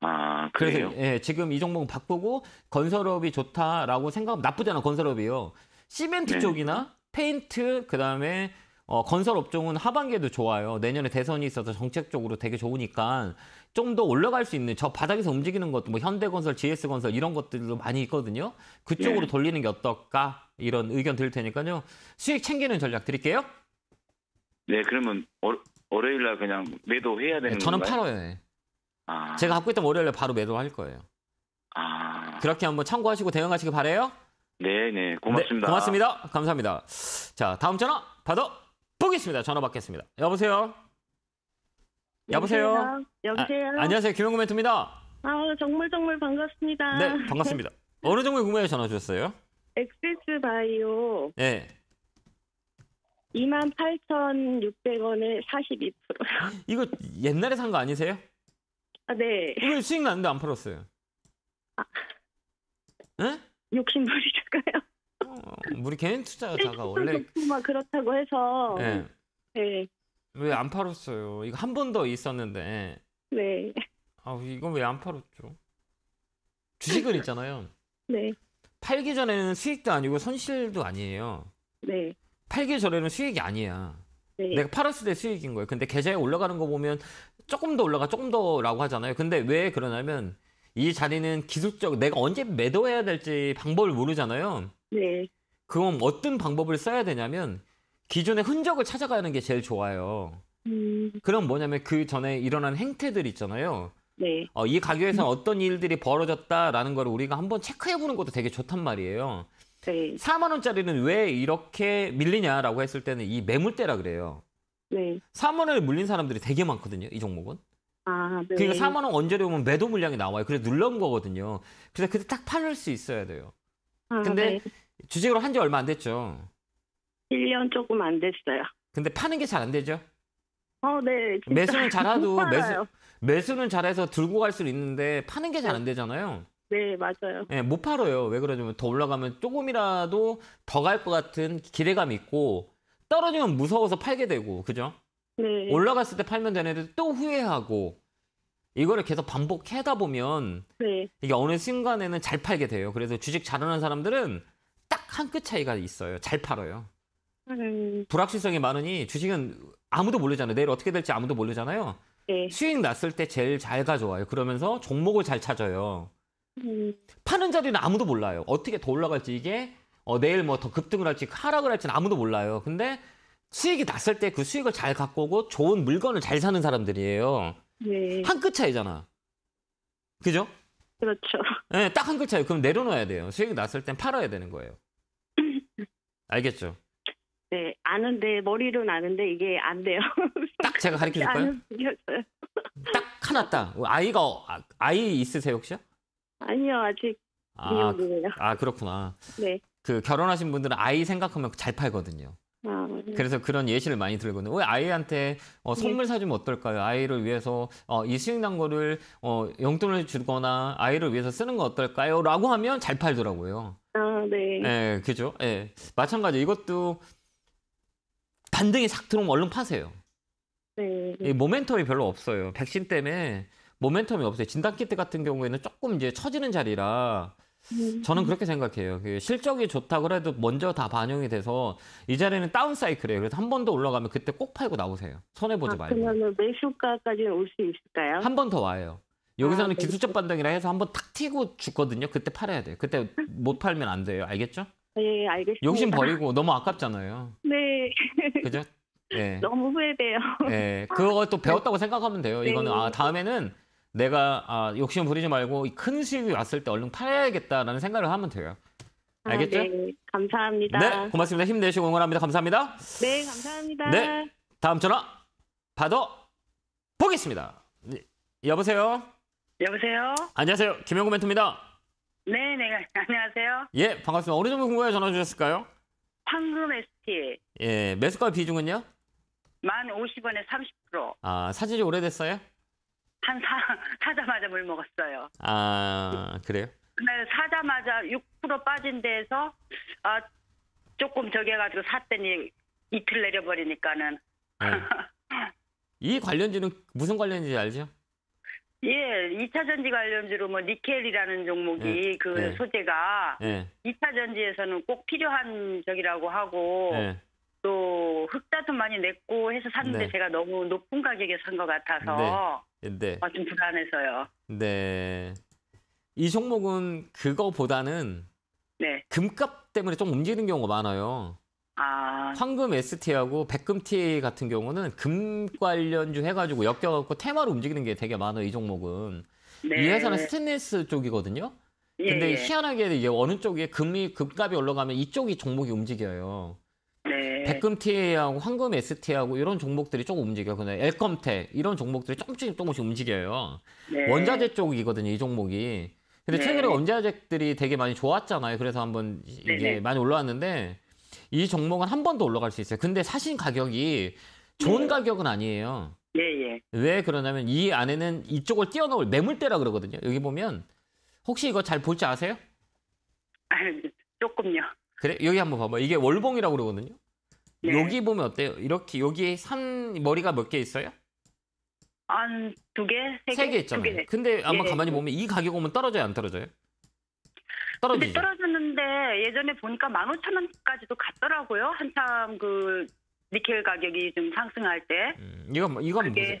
아, 그래요? 그래서 예, 지금 이 종목 바꾸고 건설업이 좋다라고 생각하면 나쁘잖아, 건설업이요. 시멘트 네. 쪽이나 페인트, 그 다음에 어, 건설 업종은 하반기에도 좋아요. 내년에 대선이 있어서 정책적으로 되게 좋으니까 좀더 올라갈 수 있는 저 바닥에서 움직이는 것도 뭐 현대건설, GS건설 이런 것들도 많이 있거든요. 그쪽으로 예. 돌리는 게 어떨까 이런 의견 드릴 테니까요. 수익 챙기는 전략 드릴게요. 네, 그러면 월, 요일날 그냥 매도해야 되는 네, 저는 건가요? 8월에. 예. 아. 제가 갖고 있던 월요일 날 바로 매도할 거예요. 아. 그렇게 한번 참고하시고 대응하시기 바래요. 네, 네. 고맙습니다. 네, 고맙습니다. 감사합니다. 자, 다음 전화 받아 보겠습니다. 전화 받겠습니다. 여보세요. 여보세요. 여보세요. 아, 안녕하세요. 김영구 멘트입니다아 정말 정말 반갑습니다. 네 반갑습니다. (laughs) 어느 정도 에궁금해 전화 주셨어요? 엑세스 바이오. 네. 28,600원에 42%. (laughs) 이거 옛날에 산 거 아니세요? 아, 네. 이거 수익 났는데 안 팔았어요. 아. 네? 욕심부리다까요 어, 우리 개인 투자자가 원래 막 그렇다고 해서 네. 네. 왜안 팔았어요? 이거 한 번 더 있었는데. 네. 아, 이건 왜 안 팔았죠? 주식은 있잖아요. (laughs) 네. 팔기 전에는 수익도 아니고 손실도 아니에요. 네. 팔기 전에는 수익이 아니야. 네. 내가 팔았을 때 수익인 거예요. 근데 계좌에 올라가는 거 보면 조금 더 올라가, 조금 더라고 하잖아요. 근데 왜 그러냐면 이 자리는 기술적 내가 언제 매도해야 될지 방법을 모르잖아요. 네. 그럼 어떤 방법을 써야 되냐면 기존의 흔적을 찾아가는 게 제일 좋아요. 음. 그럼 뭐냐면 그 전에 일어난 행태들 있잖아요. 네. 어, 이 가게에서 어떤 일들이 벌어졌다라는 걸 우리가 한번 체크해 보는 것도 되게 좋단 말이에요. 네. 4만 원짜리는 왜 이렇게 밀리냐라고 했을 때는 이 매물대라 그래요. 네. 3만 원을 물린 사람들이 되게 많거든요. 이 종목은. 아, 네. 그러니까 4만 원 언저리 오면 매도 물량이 나와요. 그래서 눌러온 거거든요. 그래서 그때 딱 팔을 수 있어야 돼요. 아, 근데 네. 주식으로 한 지 얼마 안 됐죠. 1년 조금 안 됐어요. 근데 파는 게 잘 안 되죠? 어, 네. 매수는 잘하도 매수, 매수는 잘해서 들고 갈 수 있는데 파는 게 잘 안 되잖아요. 네, 맞아요. 네, 못 팔아요. 왜 그러냐면 더 올라가면 조금이라도 더 갈 것 같은 기대감이 있고 떨어지면 무서워서 팔게 되고 그죠? 네. 올라갔을 때 팔면 되는데 또 후회하고 이거를 계속 반복하다 보면 네. 이게 어느 순간에는 잘 팔게 돼요. 그래서 주식 잘하는 사람들은 딱 한 끗 차이가 있어요. 잘 팔아요. 음. 불확실성이 많으니 주식은 아무도 모르잖아요. 내일 어떻게 될지 아무도 모르잖아요. 네. 수익 났을 때 제일 잘 가져와요. 그러면서 종목을 잘 찾아요. 음. 파는 자들은 아무도 몰라요. 어떻게 더 올라갈지 이게 어, 내일 뭐 더 급등을 할지 하락을 할지는 아무도 몰라요. 근데 수익이 났을 때 그 수익을 잘 갖고 오고 좋은 물건을 잘 사는 사람들이에요. 네. 한끗 차이잖아. 그죠? 그렇죠. 네, 딱 한 끗 차이. 그럼 내려놓아야 돼요. 수익이 났을 땐 팔아야 되는 거예요. (laughs) 알겠죠? 네, 아는데 머리로는 아는데 이게 안 돼요. (laughs) 딱 제가 가르쳐 줄까요? 딱 하나 딱. 아이가 아, 아이 있으세요 혹시요? 아니요 아직 아, 아 그렇구나. 네. 그 결혼하신 분들은 아이 생각하면 잘 팔거든요. 아, 네. 그래서 그런 예시를 많이 들거든요. 왜 아이한테 어, 네. 선물 사주면 어떨까요? 아이를 위해서 어, 이 수익 난 거를 어, 용돈을 주거나 아이를 위해서 쓰는 거 어떨까요? 라고 하면 잘 팔더라고요. 아, 네. 네, 그죠? 예. 네. 마찬가지 이것도 반등이 싹 들어오면 얼른 파세요. 네. 이 모멘텀이 별로 없어요. 백신 때문에 모멘텀이 없어요. 진단키트 같은 경우에는 조금 이제 처지는 자리라 음. 저는 그렇게 생각해요. 그 실적이 좋다고 해도 먼저 다 반영이 돼서 이 자리는 다운 사이클이에요. 그래서 한 번 더 올라가면 그때 꼭 팔고 나오세요. 손해 보지 아, 말고. 그러면 매수가까지 올 수 있을까요? 한 번 더 와요. 여기서는 아, 네. 기술적 반등이라 해서 한 번 탁 튀고 죽거든요. 그때 팔아야 돼요. 그때 못 팔면 안 돼요. 알겠죠? 네, 알겠습니다. 욕심 버리고 너무 아깝잖아요. 네. 그죠? 네. (laughs) 너무 후회돼요. 네. 예. 그걸또 배웠다고 생각하면 돼요. 네. 이거는 아, 다음에는 내가 아, 욕심 부리지 말고 큰 수익이 왔을 때 얼른 팔아야겠다라는 생각을 하면 돼요. 아, 알겠죠? 아, 네. 감사합니다. 네. 고맙습니다. 힘내시고 응원합니다. 감사합니다. 네. 감사합니다. 네. 다음 전화 받아 보겠습니다. 예, 여보세요? 여보세요? 안녕하세요. 김영구 멘트입니다 네, 네, (laughs) 안녕하세요. 예, 반갑습니다. 어느 정도 궁금해 전화 주셨을까요? 황금 ST. 예, 매수가 비중은요? 만 50원에 30%. 아, 사진이 오래됐어요? 한 사, (laughs) 사자마자 물 먹었어요. 아, 그래요? 네, 사자마자 6% 빠진 데에서 아, 조금 저기 해가지고 샀더니 이틀 내려버리니까는. 네. (laughs) 이관련지는 무슨 관련인지 알죠? 예, 2차 전지 관련주로 뭐 니켈이라는 종목이 예, 그 예. 소재가 예. 2차 전지에서는 꼭 필요한 적이라고 하고 예. 또 흑자도 많이 냈고 해서 샀는데 네. 제가 너무 높은 가격에 산 것 같아서 네. 네. 어, 좀 불안해서요. 네. 이 종목은 그거보다는 네. 금값 때문에 좀 움직이는 경우가 많아요. 황금 ST하고 백금 T 같은 경우는 금 관련주 해가지고 엮여갖고 테마로 움직이는 게 되게 많아요, 이 종목은. 네. 이 회사는 스테인리스 쪽이거든요. 예, 근데 예. 희한하게 이게 어느 쪽에 금이 금값이 올라가면 이쪽이 종목이 움직여요. 네. 백금 TA하고 황금 ST하고 이런 종목들이 조금 움직여요. 근데 엘컴테 이런 종목들이 조금씩 조금씩 움직여요. 네. 원자재 쪽이거든요, 이 종목이. 근데 네. 최근에 원자재들이 되게 많이 좋았잖아요. 그래서 한번 네, 이게 네. 많이 올라왔는데 이 종목은 한 번 더 올라갈 수 있어요. 근데 사신 가격이 좋은 네. 가격은 아니에요. 예, 예. 왜 그러냐면 이 안에는 이쪽을 뛰어넘을 매물대라 그러거든요. 여기 보면 혹시 이거 잘볼지 아세요? (laughs) 조금요. 그래? 여기 한번 봐봐. 이게 월봉이라고 그러거든요. 네. 여기 보면 어때요? 이렇게 여기 산 머리가 몇 개 있어요? 한 두 개, 세 개, 세개 있잖아요. 두 개. 근데 한번 예. 가만히 보면 이 가격 오면 떨어져요, 안 떨어져요? 떨어지죠. 근데 떨어졌는데 예전에 보니까 15,000원까지도 갔더라고요. 한참 그 니켈 가격이 좀 상승할 때. 음, 이건 뭐, 이건 그게... 뭐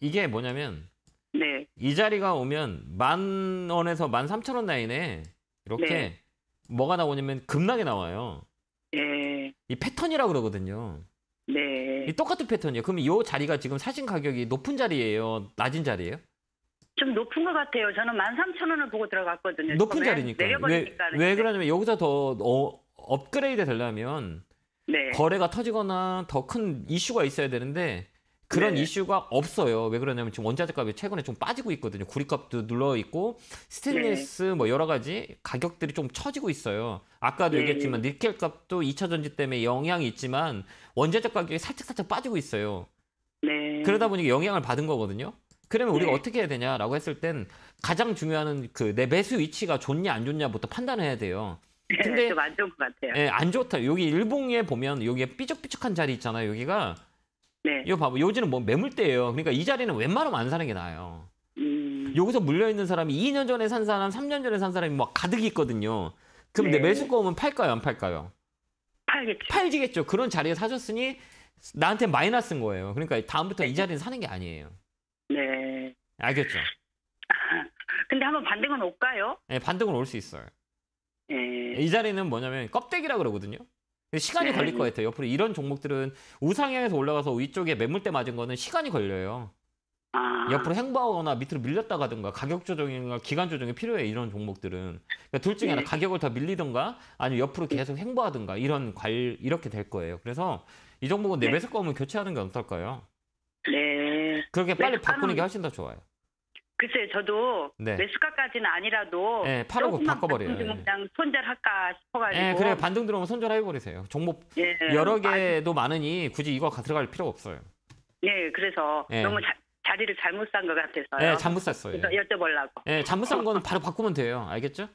이게 뭐냐면 네. 이 자리가 오면 만 원에서 만 삼천 원 라인에 이렇게 네. 뭐가 나오냐면 급락이 나와요. 네. 이 패턴이라고 그러거든요. 네. 이 똑같은 패턴이에요. 그럼 이 자리가 지금 사신 가격이 높은 자리예요? 낮은 자리예요? 좀 높은 것 같아요. 저는 13,000원을 보고 들어갔거든요. 높은 자리니까. 왜, 왜 네. 그러냐면 여기서 더 어, 업그레이드 되려면 네. 거래가 터지거나 더 큰 이슈가 있어야 되는데 그런 네 이슈가 없어요. 왜 그러냐면 지금 원자재 값이 최근에 좀 빠지고 있거든요. 구리값도 눌러 있고 스테인리스 네. 뭐 여러 가지 가격들이 좀 처지고 있어요. 아까도 네 얘기했지만 니켈 값도 2차 전지 때문에 영향이 있지만 원자재 가격이 살짝 살짝 빠지고 있어요. 네. 그러다 보니 까 영향을 받은 거거든요. 그러면 우리가 네. 어떻게 해야 되냐라고 했을 땐 가장 중요한 그 내 매수 위치가 좋냐 안 좋냐부터 판단해야 돼요. 네, 근데 좀 안 좋은 것 같아요. 예, 안 좋다. 여기 일봉에 보면 여기에 삐죽삐죽한 자리 있잖아요. 여기가 네. 이거 봐봐. 요지는 뭐 매물대예요. 그러니까 이 자리는 웬만하면 안 사는 게 나아요. 음... 여기서 물려 있는 사람이 2년 전에 산 사람, 3년 전에 산 사람이 막 가득 있거든요. 그럼 네. 내매수권은 팔까요, 안 팔까요? 팔겠죠. 팔지겠죠. 그런 자리에 사줬으니 나한테 마이너스인 거예요. 그러니까 다음부터 네. 이 자리는 사는 게 아니에요. 네. 알겠죠? (laughs) 근데 한번 반등은 올까요? 네, 반등은 올 수 있어요. 네. 이 자리는 뭐냐면 껍데기라 그러거든요. 시간이 네. 걸릴 것 같아요. 옆으로 이런 종목들은 우상향에서 올라가서 위쪽에 매물대 맞은 거는 시간이 걸려요. 아. 옆으로 행보하거나 밑으로 밀렸다 가든가 가격 조정이나 기간 조정이 필요해 이런 종목들은 그러니까 둘 중에 네. 하나 가격을 더 밀리든가 아니면 옆으로 네. 계속 행보하든가 이런 관 이렇게 될 거예요. 그래서 이 종목은 내 네. 매수 거면 교체하는 게 어떨까요? 네. 그렇게 빨리 바꾸는 게 훨씬 더 좋아요. 글쎄 저도 네. 레스카까지는 아니라도 네, 예, 팔하고 바꿔버려요. 예. 그냥 손절할까 싶어가지고. 네, 그래요. 반등 들어오면 손절해버리세요. 종목 네, 여러 개도 아 많으니 굳이 이거 들어갈 필요 없어요. 네, 그래서 너무 자, 자리를 잘못 산 것 같아서요. 네, 잘못 샀어요. 여쭤보려고. 네, 잘못 산 거는 바로 바꾸면 돼요. 알겠죠?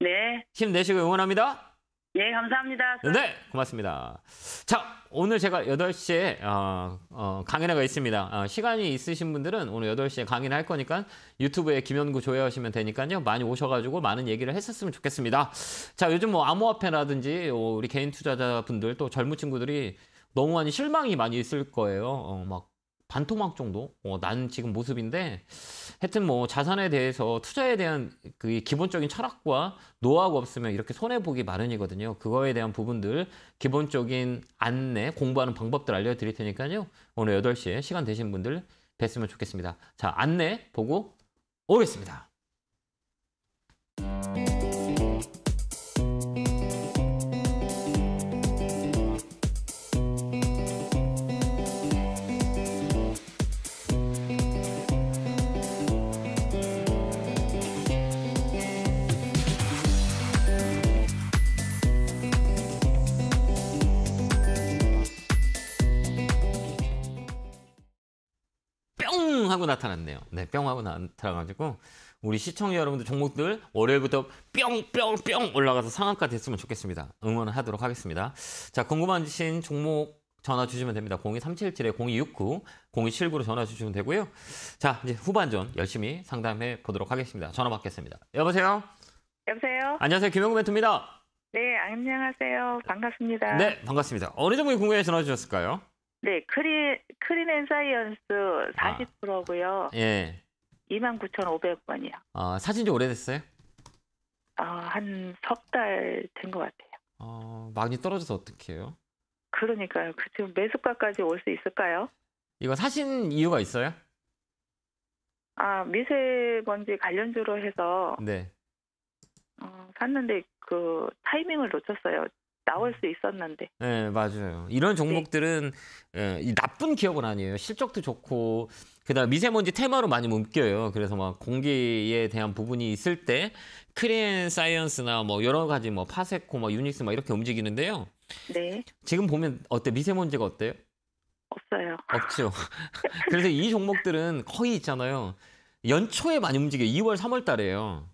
네. 힘내시고 응원합니다. 예, 감사합니다. 네, 네, 고맙습니다. 자, 오늘 제가 8시에 어, 어, 강연회가 있습니다. 어, 시간이 있으신 분들은 오늘 8시에 강의를 할 거니까 유튜브에 김현구 조회하시면 되니까요. 많이 오셔가지고 많은 얘기를 했었으면 좋겠습니다. 자, 요즘 뭐 암호화폐라든지 우리 개인 투자자분들 또 젊은 친구들이 너무 많이 실망이 많이 있을 거예요. 어, 막 반토막 정도 어, 난 지금 모습인데 하여튼 뭐 자산에 대해서 투자에 대한 그 기본적인 철학과 노하우가 없으면 이렇게 손해보기 마련이거든요. 그거에 대한 부분들 기본적인 안내 공부하는 방법들 알려드릴 테니까요. 오늘 8시에 시간 되신 분들 뵀으면 좋겠습니다. 자 안내 보고 오겠습니다. 하고 나타났네요. 네, 뿅 하고 나타나가지고 우리 시청자 여러분들 종목들 월요일부터 뿅뿅뿅 올라가서 상한가 됐으면 좋겠습니다. 응원하도록 하겠습니다. 자, 궁금한 신 종목 전화 주시면 됩니다. 02377-0269, 0279로 전화 주시면 되고요. 자, 이제 후반전 열심히 상담해 보도록 하겠습니다. 전화 받겠습니다. 여보세요? 여보세요? 안녕하세요. 김영구 멘트입니다 네, 안녕하세요. 반갑습니다. 네, 반갑습니다. 어느 종목이 궁금해 전화 주셨을까요? 네, 크리 크린 앤 사이언스 40%고요. 아, 예. 29,500원이요. 아, 사진 좀 오래됐어요? 아, 한 석 달 된 것 같아요. 어, 많이 떨어져서 어떡해요? 그러니까요. 그 지금 매수가까지 올 수 있을까요? 이거 사신 이유가 있어요? 아, 미세먼지 관련주로 해서 네. 어, 샀는데 그 타이밍을 놓쳤어요. 나올 수 있었는데. 네, 맞아요. 이런 네. 종목들은 네. 예, 나쁜 기업은 아니에요. 실적도 좋고 그다음 미세먼지 테마로 많이 묶여요. 그래서 막 공기에 대한 부분이 있을 때 크리엔 사이언스나 뭐 여러 가지 뭐 파세코 뭐 유닉스 막 이렇게 움직이는데요. 네. 지금 보면 어때? 미세먼지가 어때요? 없어요. 없죠. (laughs) 그래서 이 종목들은 거의 있잖아요. 연초에 많이 움직여 2월, 3월 달에요.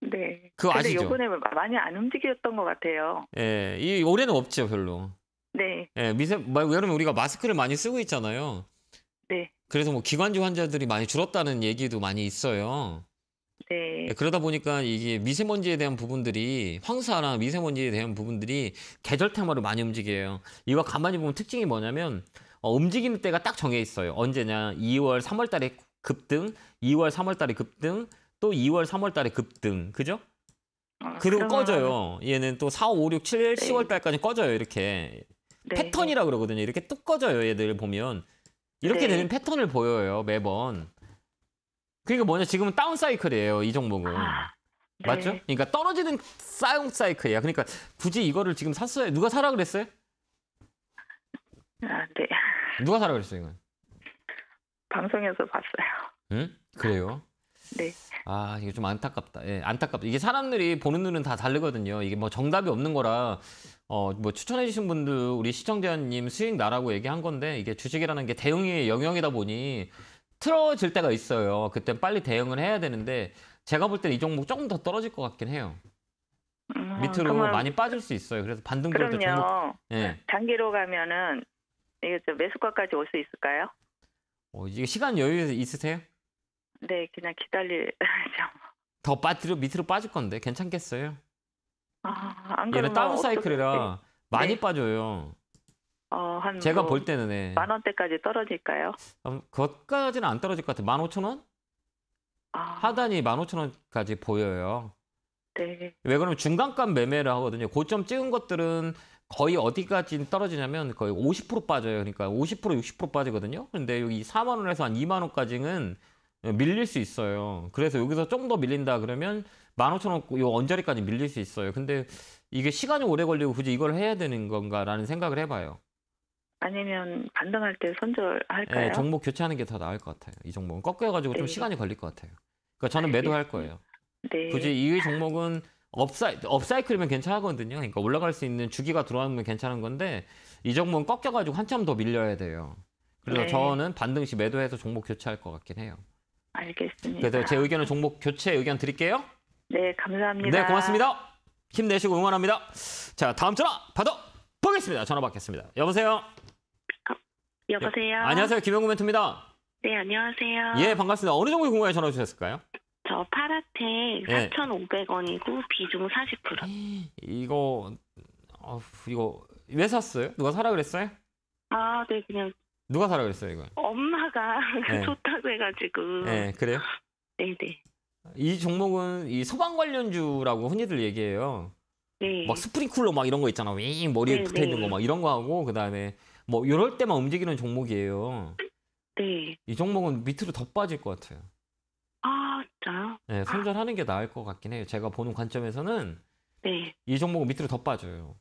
네. 그 아시죠? 요번에 뭐 많이 안 움직였던 것 같아요. 예, 이 올해는 없죠 별로. 네. 예, 미세 뭐, 여러분 우리가 마스크를 많이 쓰고 있잖아요. 네. 그래서 뭐 기관지 환자들이 많이 줄었다는 얘기도 많이 있어요. 네. 예, 그러다 보니까 이게 미세먼지에 대한 부분들이 황사나 미세먼지에 대한 부분들이 계절 테마로 많이 움직여요. 이거 가만히 보면 특징이 뭐냐면 어, 움직이는 때가 딱 정해 있어요. 언제냐? 2월, 3월 달에 급등, 2월, 3월 달에 급등, 또 2월, 3월 달에 급등. 그죠? 아, 그리고 꺼져요. 얘는 또 4, 5, 6, 7, 10월 달까지 꺼져요. 이렇게. 네. 패턴이라 그러거든요. 이렇게 또 꺼져요. 얘들 보면. 이렇게 네. 되는 패턴을 보여요. 매번. 그러니까 뭐냐. 지금은 다운 사이클이에요. 이 종목은. 아, 네. 맞죠? 그러니까 떨어지는 싸움 사이클이야. 그러니까 굳이 이거를 지금 샀어요. 누가 사라 그랬어요? 아, 네. 누가 사라 그랬어요, 이건? 방송에서 봤어요. 응? 그래요? 네. 아 이게 좀 안타깝다. 예, 안타깝다. 이게 사람들이 보는 눈은 다 다르거든요. 이게 뭐 정답이 없는 거라 어뭐 추천해 주신 분들 우리 시청자님 수익 나라고 얘기한 건데 이게 주식이라는 게 대응의 영역이다 보니 틀어질 때가 있어요. 그때 빨리 대응을 해야 되는데 제가 볼때이 종목 조금 더 떨어질 것 같긴 해요. 음, 밑으로 많이 빠질 수 있어요. 그래서 반등 그럼요. 종목, 예. 단기로 가면은 이게 매수가까지 올 수 있을까요? 어, 이게 시간 여유 있으세요? 네, 그냥 기다리죠. (laughs) 더 빠뜨려 밑으로 빠질 건데 괜찮겠어요? 아, 안 얘는 그러면 다운 사이클이라 많이 네. 빠져요. 어, 한 제가 뭐볼 때는 네. 만 원대까지 떨어질까요? 음, 그것까지는 안 떨어질 것 같아요. 만 오천 원? 아. 하단이 만 오천 원까지 보여요. 네. 왜 그러면 중간값 매매를 하거든요. 고점 찍은 것들은 거의 어디까지 떨어지냐면 거의 50% 빠져요. 그러니까 50% 60% 빠지거든요. 근데 여기 4만 원에서 한 2만 원까지는 예, 밀릴 수 있어요. 그래서 여기서 좀 더 밀린다 그러면 15,000원 요 언저리까지 밀릴 수 있어요. 근데 이게 시간이 오래 걸리고 굳이 이걸 해야 되는 건가라는 생각을 해봐요. 아니면 반등할 때 손절할까요? 네, 예, 종목 교체하는 게 더 나을 것 같아요. 이 종목은 꺾여가지고 네. 좀 시간이 걸릴 것 같아요. 그러니까 저는 매도할 거예요. 네. 굳이 이 종목은 업사이, 업사이클이면 괜찮거든요. 그러니까 올라갈 수 있는 주기가 들어오면 괜찮은 건데 이 종목은 꺾여가지고 한참 더 밀려야 돼요. 그래서 네. 저는 반등 시 매도해서 종목 교체할 것 같긴 해요. 알겠습니다. 그래서 제 의견을 종목 교체 의견 드릴게요. 네, 감사합니다. 네, 고맙습니다. 힘내시고 응원합니다. 자, 다음 전화 받아 보겠습니다. 전화 받겠습니다. 여보세요. 어, 여보세요. 여, 예, 안녕하세요. 김영구 멘트입니다. 네, 안녕하세요. 예, 반갑습니다. 어느 정도 궁금해 전화 주셨을까요? 저 파라텍 예. 4,500원이고 비중 40%. (gasps) 이거 어, 이거 왜 샀어요? 누가 사라 그랬어요? 아, 네, 그냥 누가 사라 그랬어요, 이건? 엄마가 (laughs) 네. 좋다고 해가지고. 네, 그래요? 네네. 이 종목은 이 소방 관련주라고 흔히들 얘기해요. 네. 막 스프링쿨러 막 이런 거 있잖아. 윙 머리에 네, 붙어 있는 거막 네. 이런 거 하고 그다음에 뭐 이럴 때만 움직이는 종목이에요. 네. 이 종목은 밑으로 더 빠질 것 같아요. 아, 진짜요? 네, 손절하는 게 나을 것 같긴 해요. 제가 보는 관점에서는 네. 이 종목은 밑으로 더 빠져요.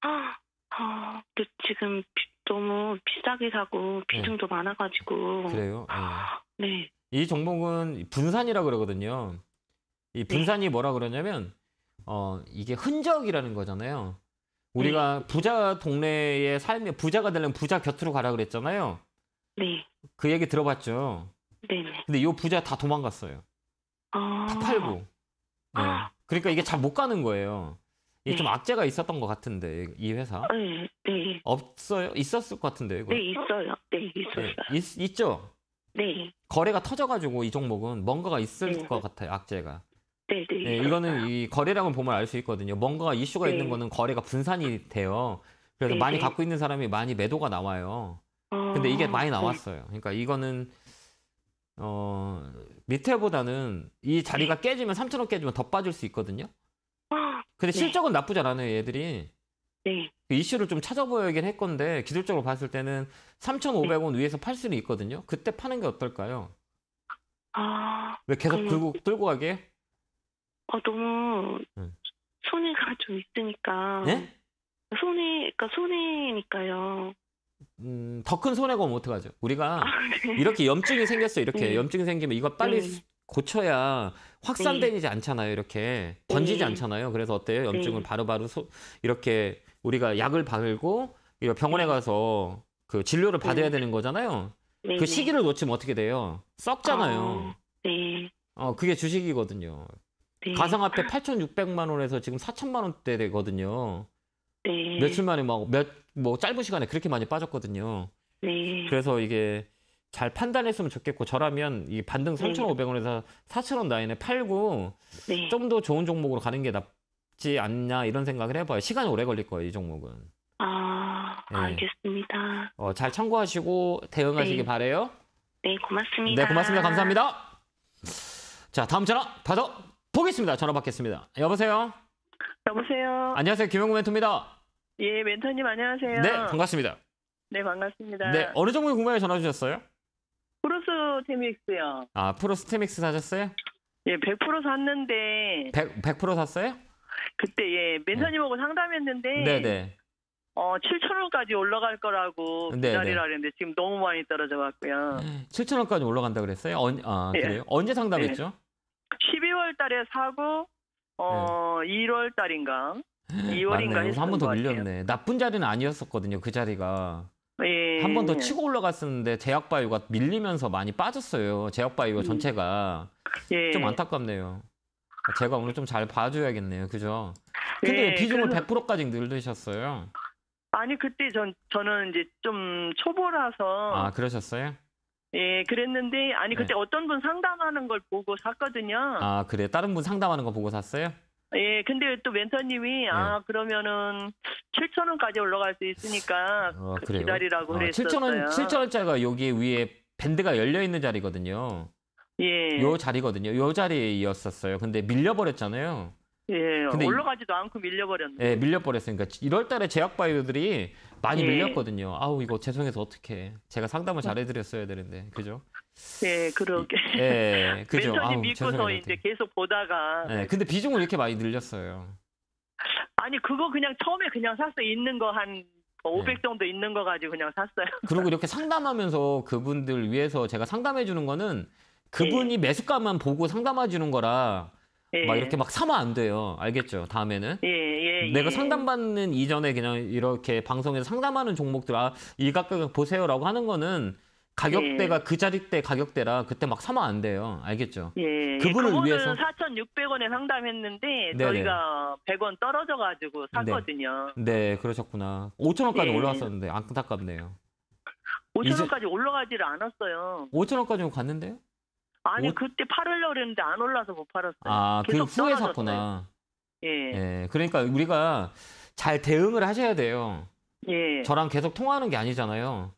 아, 아, 또 지금 너무 비싸게 사고 비중도 네. 많아가지고 그래요. 네. (gasps) 네. 이 종목은 분산이라 그러거든요. 이 네. 분산이 네. 뭐라 그러냐면 어 이게 흔적이라는 거잖아요. 우리가 네. 부자 동네에 살면 부자가 되려면 부자 곁으로 가라 그랬잖아요. 네. 그 얘기 들어봤죠. 네. 근데 요 부자 다 도망갔어요. 아... 다 팔고. 네. 아. 그러니까 이게 잘 못 가는 거예요. 예, 네. 좀 악재가 있었던 것 같은데 이 회사. 어, 네, 네. 없어요? 있었을 것 같은데 이거. 네, 있어요. 네, 있어요 네, 있, 있죠. 네. 거래가 터져가지고 이 종목은 뭔가가 있을 네. 것 같아요. 악재가. 네, 네. 네 이거는 이 거래량을 보면 알 수 있거든요. 뭔가 이슈가 네. 있는 거는 거래가 분산이 돼요. 그래서 네. 많이 갖고 있는 사람이 많이 매도가 나와요. 어... 근데 이게 아, 많이 네. 나왔어요. 그러니까 이거는 어 밑에보다는 이 자리가 깨지면 3천억 깨지면 더 빠질 수 있거든요. 근데 네. 실적은 나쁘지 않아요, 얘들이. 네. 그 이슈를 좀 찾아보긴 할 건데 기술적으로 봤을 때는 3,500원 네. 위에서 팔 수는 있거든요. 그때 파는 게 어떨까요? 아. 왜 계속 그러면... 들고 들고 가게? 아 너무 네. 손해가 (laughs) 좀 있으니까. 네? 손해, 그러니까 손해니까요. 음, 더 큰 손해가 오면 어떡하죠? 우리가 아, 네. 이렇게 염증이 생겼어요. 이렇게 네. 염증이 생기면 이거 빨리 네. 고쳐야 확산되지 네. 않잖아요. 이렇게 번지지 네. 않잖아요. 그래서 어때요? 네. 염증을 바로바로 네. 바로 이렇게 우리가 약을 바르고 병원에 가서 그 진료를 받아야 되는 거잖아요. 그 시기를 놓치면 어떻게 돼요? 썩잖아요. 아, 어, 그게 주식이거든요. 가상화폐 8,600만 원에서 지금 4 0 0 0만 원대 되거든요. 네. 며칠 만에 막 몇 뭐 짧은 시간에 그렇게 많이 빠졌거든요. 그래서 이게 잘 판단했으면 좋겠고 저라면 이 반등 3,500원에서 4,000원 라인에 팔고 네. 좀더 좋은 종목으로 가는 게 낫지 않냐 이런 생각을 해봐요. 시간이 오래 걸릴 거예요, 이 종목은. 아, 네. 알겠습니다. 어, 잘 참고하시고 대응하시기 네. 바래요. 네, 고맙습니다. 네, 고맙습니다. 감사합니다. 자, 다음 전화 받아 보겠습니다. 전화 받겠습니다. 여보세요. 여보세요. 안녕하세요, 김영구 멘토입니다. 예, 멘토님 안녕하세요. 네, 반갑습니다. 네, 반갑습니다. 네, 어느 종목에 궁금해 전화 주셨어요? 프로스테믹스요. 아, 프로스테믹스 사셨어요? 예, 100% 샀는데. 100, 100% 샀어요? 그때 예, 멘사님하고 네. 상담했는데. 네네. 네. 어, 7,000원까지 올라갈 거라고 기다리라 네, 그랬는데 지금 너무 많이 떨어져 갔고요. 7,000원까지 올라간다 그랬어요? 언, 아, 그래요? 언제 상담했죠? 예. 12월 달에 사고 어, 네. 1월 달인가? 2월인가 해서 한번 더 밀렸네. 나쁜 자리는 아니었었거든요. 그 자리가. 예. 한번 더 치고 올라갔었는데 제약바이오가 밀리면서 많이 빠졌어요. 제약바이오 음. 전체가 예. 좀 안타깝네요. 제가 오늘 좀 잘 봐줘야겠네요. 그죠? 근데 예, 비중을 그래서... 100%까지 늘리셨어요. 아니 그때 전 저는 이제 좀 초보라서 아 그러셨어요? 예, 그랬는데 아니 네. 그때 네. 어떤 분 상담하는 걸 보고 샀거든요. 아 그래 다른 분 상담하는 거 보고 샀어요? 예, 근데 또 멘토님이 예. 아 그러면은 7천 원까지 올라갈 수 있으니까 아, 그 기다리라고 아, 그랬었어요. 7천 원 7천 원짜리가 여기 위에 밴드가 열려 있는 자리거든요. 예. 요 자리거든요. 요 자리였었어요. 근데 밀려버렸잖아요. 예. 근데 올라가지도 않고 밀려버렸네. 예, 밀려버렸으니까 1월달에 제약바이오들이 많이 예. 밀렸거든요. 아우 이거 죄송해서 어떻게 제가 상담을 음. 잘해드렸어야 되는데 그죠? 네, 그러게. 네, 그죠. 멘토님 믿고서 이제 계속 보다가. 네, 근데 비중을 이렇게 많이 늘렸어요. 아니, 그거 그냥 처음에 그냥 샀어. 있는 거 한 500 뭐 정도 있는 거 가지고 그냥 샀어요. (laughs) 그리고 이렇게 상담하면서 그분들 위해서 제가 상담해 주는 거는 그분이 예. 매수가만 보고 상담해 주는 거라 예. 막 이렇게 막 사면 안 돼요. 알겠죠? 다음에는. 예, 내가 상담받는 이전에 그냥 이렇게 방송에서 상담하는 종목들, 아, 이각격 보세요라고 하는 거는 가격대가 예. 그 자리대 가격대라 그때 막 사면 안 돼요. 알겠죠? 예. 그분을 그 위해서 4,600원에 상담했는데 네네. 저희가 100원 떨어져 가지고 샀거든요. 네. 네. 그러셨구나. 5,000원까지 예. 올라왔었는데 안타깝네요. 5,000원까지 이제... 올라가지를 않았어요. 5,000원까지 갔는데요? 아니, 5... 그때 팔으려고 했는데 안 올라서 못 팔았어요. 아, 그 후에 샀구나. 예. 예. 그러니까 우리가 잘 대응을 하셔야 돼요. 예. 저랑 계속 통화하는 게 아니잖아요.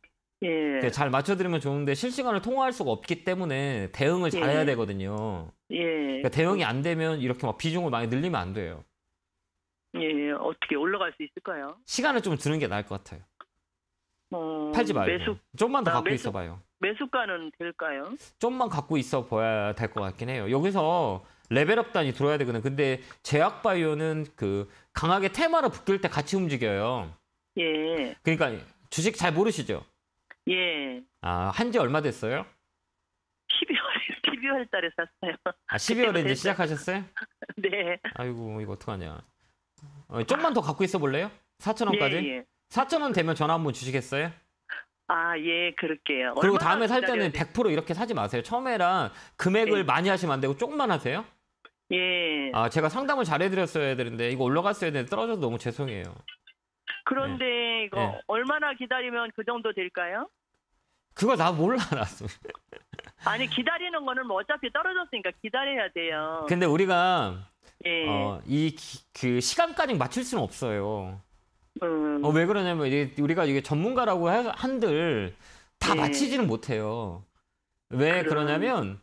예. 네, 잘 맞춰드리면 좋은데 실시간을 통화할 수가 없기 때문에 대응을 잘해야 예. 되거든요. 예. 그러니까 대응이 안 되면 이렇게 막 비중을 많이 늘리면 안 돼요. 예, 어떻게 올라갈 수 있을까요? 시간을 좀 드는 게 나을 것 같아요. 어... 팔지 말고 매수... 좀만 더 아, 갖고 매수... 있어봐요. 매수가는 될까요? 좀만 갖고 있어 봐야 될 것 같긴 해요. 여기서 레벨업단이 들어야 되거든요. 근데 제약바이오는 그 강하게 테마로 붙길 때 같이 움직여요. 예. 그러니까 주식 잘 모르시죠? 예. 아, 한지 얼마 됐어요? 12월, 에 12월 달에 샀어요. 아, 12월에 이제 시작하셨어요? (laughs) 네. 아이고, 이거 어떡하냐. 어, 좀만 더 갖고 있어 볼래요? 4천원까지 예, 예. 4천원 되면 전화 한번 주시겠어요? 아, 예, 그럴게요. 그리고 다음에 살 때는 100% 이렇게 사지 마세요. 처음에랑 금액을 예. 많이 하시면 안 되고 조금만 하세요. 예. 아, 제가 상담을 잘 해드렸어야 되는데, 이거 올라갔어야 되는데, 떨어져서 너무 죄송해요. 그런데 네. 이거 네. 얼마나 기다리면 그 정도 될까요? 그걸 나 몰라 나도. 아니 기다리는 거는 뭐 어차피 떨어졌으니까 기다려야 돼요. 근데 우리가 예. 어, 이그 시간까지 맞출 수는 없어요. 음. 어, 왜 그러냐면 이게 우리가 이게 전문가라고 한들 다 예. 맞히지는 못해요. 왜 그럼. 그러냐면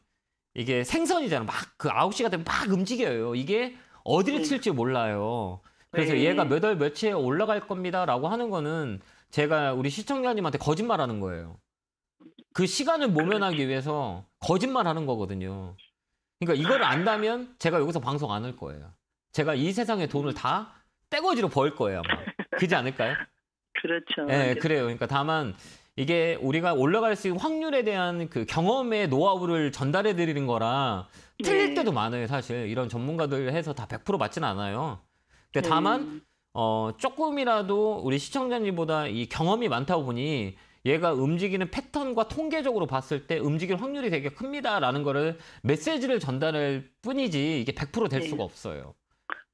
이게 생선이잖아. 막그 아홉 시가 되면 막 움직여요. 이게 어디를 예. 칠지 몰라요. 그래서 예. 얘가 몇월 며칠에 올라갈 겁니다라고 하는 거는 제가 우리 시청자님한테 거짓말하는 거예요. 그 시간을 모면하기 위해서 거짓말 하는 거거든요. 그러니까 이걸 안다면 제가 여기서 방송 안 할 거예요. 제가 이 세상의 돈을 다 떼거지로 벌 거예요. 아마. 그지 않을까요? 그렇죠. 네, 그래요. 그러니까 다만 이게 우리가 올라갈 수 있는 확률에 대한 그 경험의 노하우를 전달해 드리는 거라 틀릴 네. 때도 많아요, 사실. 이런 전문가들 해서 다 100% 맞진 않아요. 근데 네. 다만 음. 어, 조금이라도 우리 시청자님보다 이 경험이 많다 보니 얘가 움직이는 패턴과 통계적으로 봤을 때 움직일 확률이 되게 큽니다라는 거를 메시지를 전달할 뿐이지 이게 100%될 예. 수가 없어요.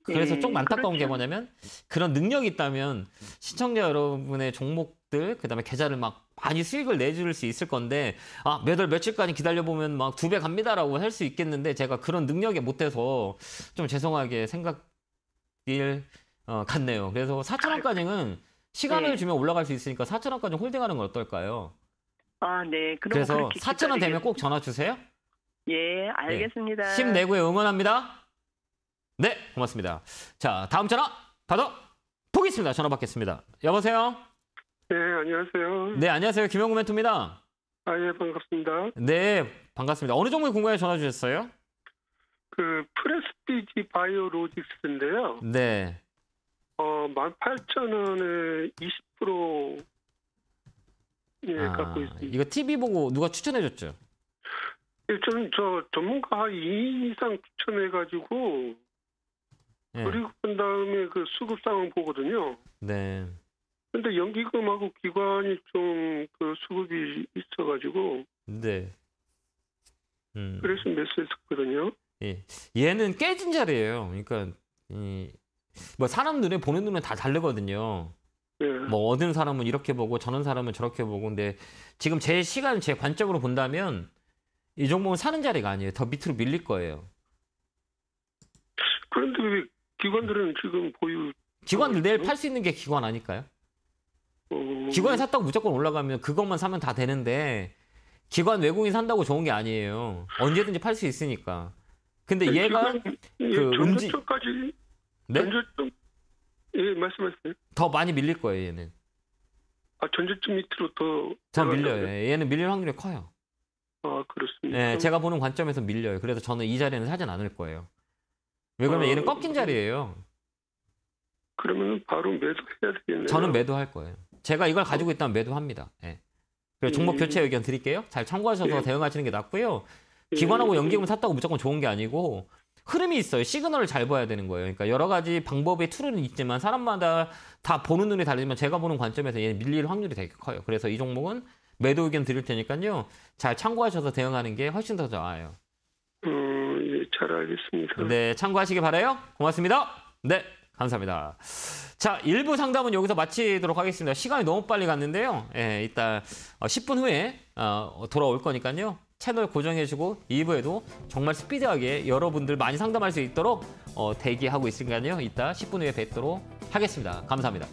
그래서 예. 좀 안타까운 게 그렇죠. 뭐냐면 그런 능력이 있다면 시청자 여러분의 종목들 그다음에 계좌를 막 많이 수익을 내줄 수 있을 건데 아 몇월 며칠까지 기다려보면 막 두 배 갑니다라고 할 수 있겠는데 제가 그런 능력에 못돼서 좀 죄송하게 생각일 어, 같네요. 그래서 4천 원까지는 시간을 네. 주면 올라갈 수 있으니까 4천 원까지 홀딩하는 건 어떨까요? 아, 네. 그래서 4천 원 되면 꼭 전화 주세요. 예, 네. 알겠습니다. 네. 힘4구에 응원합니다. 네, 고맙습니다. 자, 다음 전화 받아 보겠습니다. 전화 받겠습니다. 여보세요? 네, 안녕하세요. 네, 안녕하세요. 김영구 멘토입니다. 아, 예, 반갑습니다. 네, 반갑습니다. 어느 종목이 궁금해 전화 주셨어요? 그 프레스티지 바이오로직스인데요. 네. 어, 18,000원에 20% 예, 아, 갖고 있습니다. 이거 TV 보고 누가 추천해 줬죠? 예, 저는 저 전문가 2인 이상 추천해 가지고 예. 그리고 그 다음에 그 수급 상황 보거든요. 네. 근데 연기금하고 기관이 좀 그 수급이 있어가지고. 네. 음. 그래서 매수했었거든요. 예. 얘는 깨진 자리예요. 그러니까 이뭐 사람 눈에 보는 눈은 다 다르거든요. 네. 뭐 어느 사람은 이렇게 보고 저는 사람은 저렇게 보고 근데 지금 제 시간 제 관점으로 본다면 이 종목은 사는 자리가 아니에요. 더 밑으로 밀릴 거예요. 그런데 왜 기관들은 지금 보유 기관들 내일 어, 팔수 있는 게 기관 아닐까요? 어... 기관에 샀다고 무조건 올라가면 그것만 사면 다 되는데 기관 외국인 산다고 좋은 게 아니에요. 언제든지 팔 수 있으니까. 근데 얘가 기관, 그 음지 전까지 네? 전조점. 예, 말씀하세요. 더 많이 밀릴 거예요, 얘는. 아, 전조점 밑으로 더. 더 밀려요. 예, 얘는 밀릴 확률이 커요. 아, 그렇습니다. 네, 제가 보는 관점에서 밀려요. 그래서 저는 이 자리는 사진 않을 거예요. 왜 그러면 아, 얘는 꺾인 네. 자리예요. 그러면 바로 매도해야 되겠네요. 저는 매도할 거예요. 제가 이걸 가지고 있다면 매도합니다. 예. 그리고 종목 음. 교체 의견 드릴게요. 잘 참고하셔서 예. 대응하시는 게 낫고요. 예, 기관하고 예. 연기금을 샀다고 무조건 좋은 게 아니고 흐름이 있어요. 시그널을 잘 봐야 되는 거예요. 그러니까 여러 가지 방법의 툴은 있지만 사람마다 다 보는 눈이 다르지만 제가 보는 관점에서 얘는 밀릴 확률이 되게 커요. 그래서 이 종목은 매도 의견 드릴 테니까요. 잘 참고하셔서 대응하는 게 훨씬 더 좋아요. 음, 예, 잘 알겠습니다. 네, 참고하시기 바래요. 고맙습니다. 네, 감사합니다. 자, 1부 상담은 여기서 마치도록 하겠습니다. 시간이 너무 빨리 갔는데요. 예, 이따 10분 어, 후에 어, 돌아올 거니까요. 채널 고정해주고 2부에도 정말 스피드하게 여러분들 많이 상담할 수 있도록 어, 대기하고 있으니까요. 이따 10분 후에 뵙도록 하겠습니다. 감사합니다.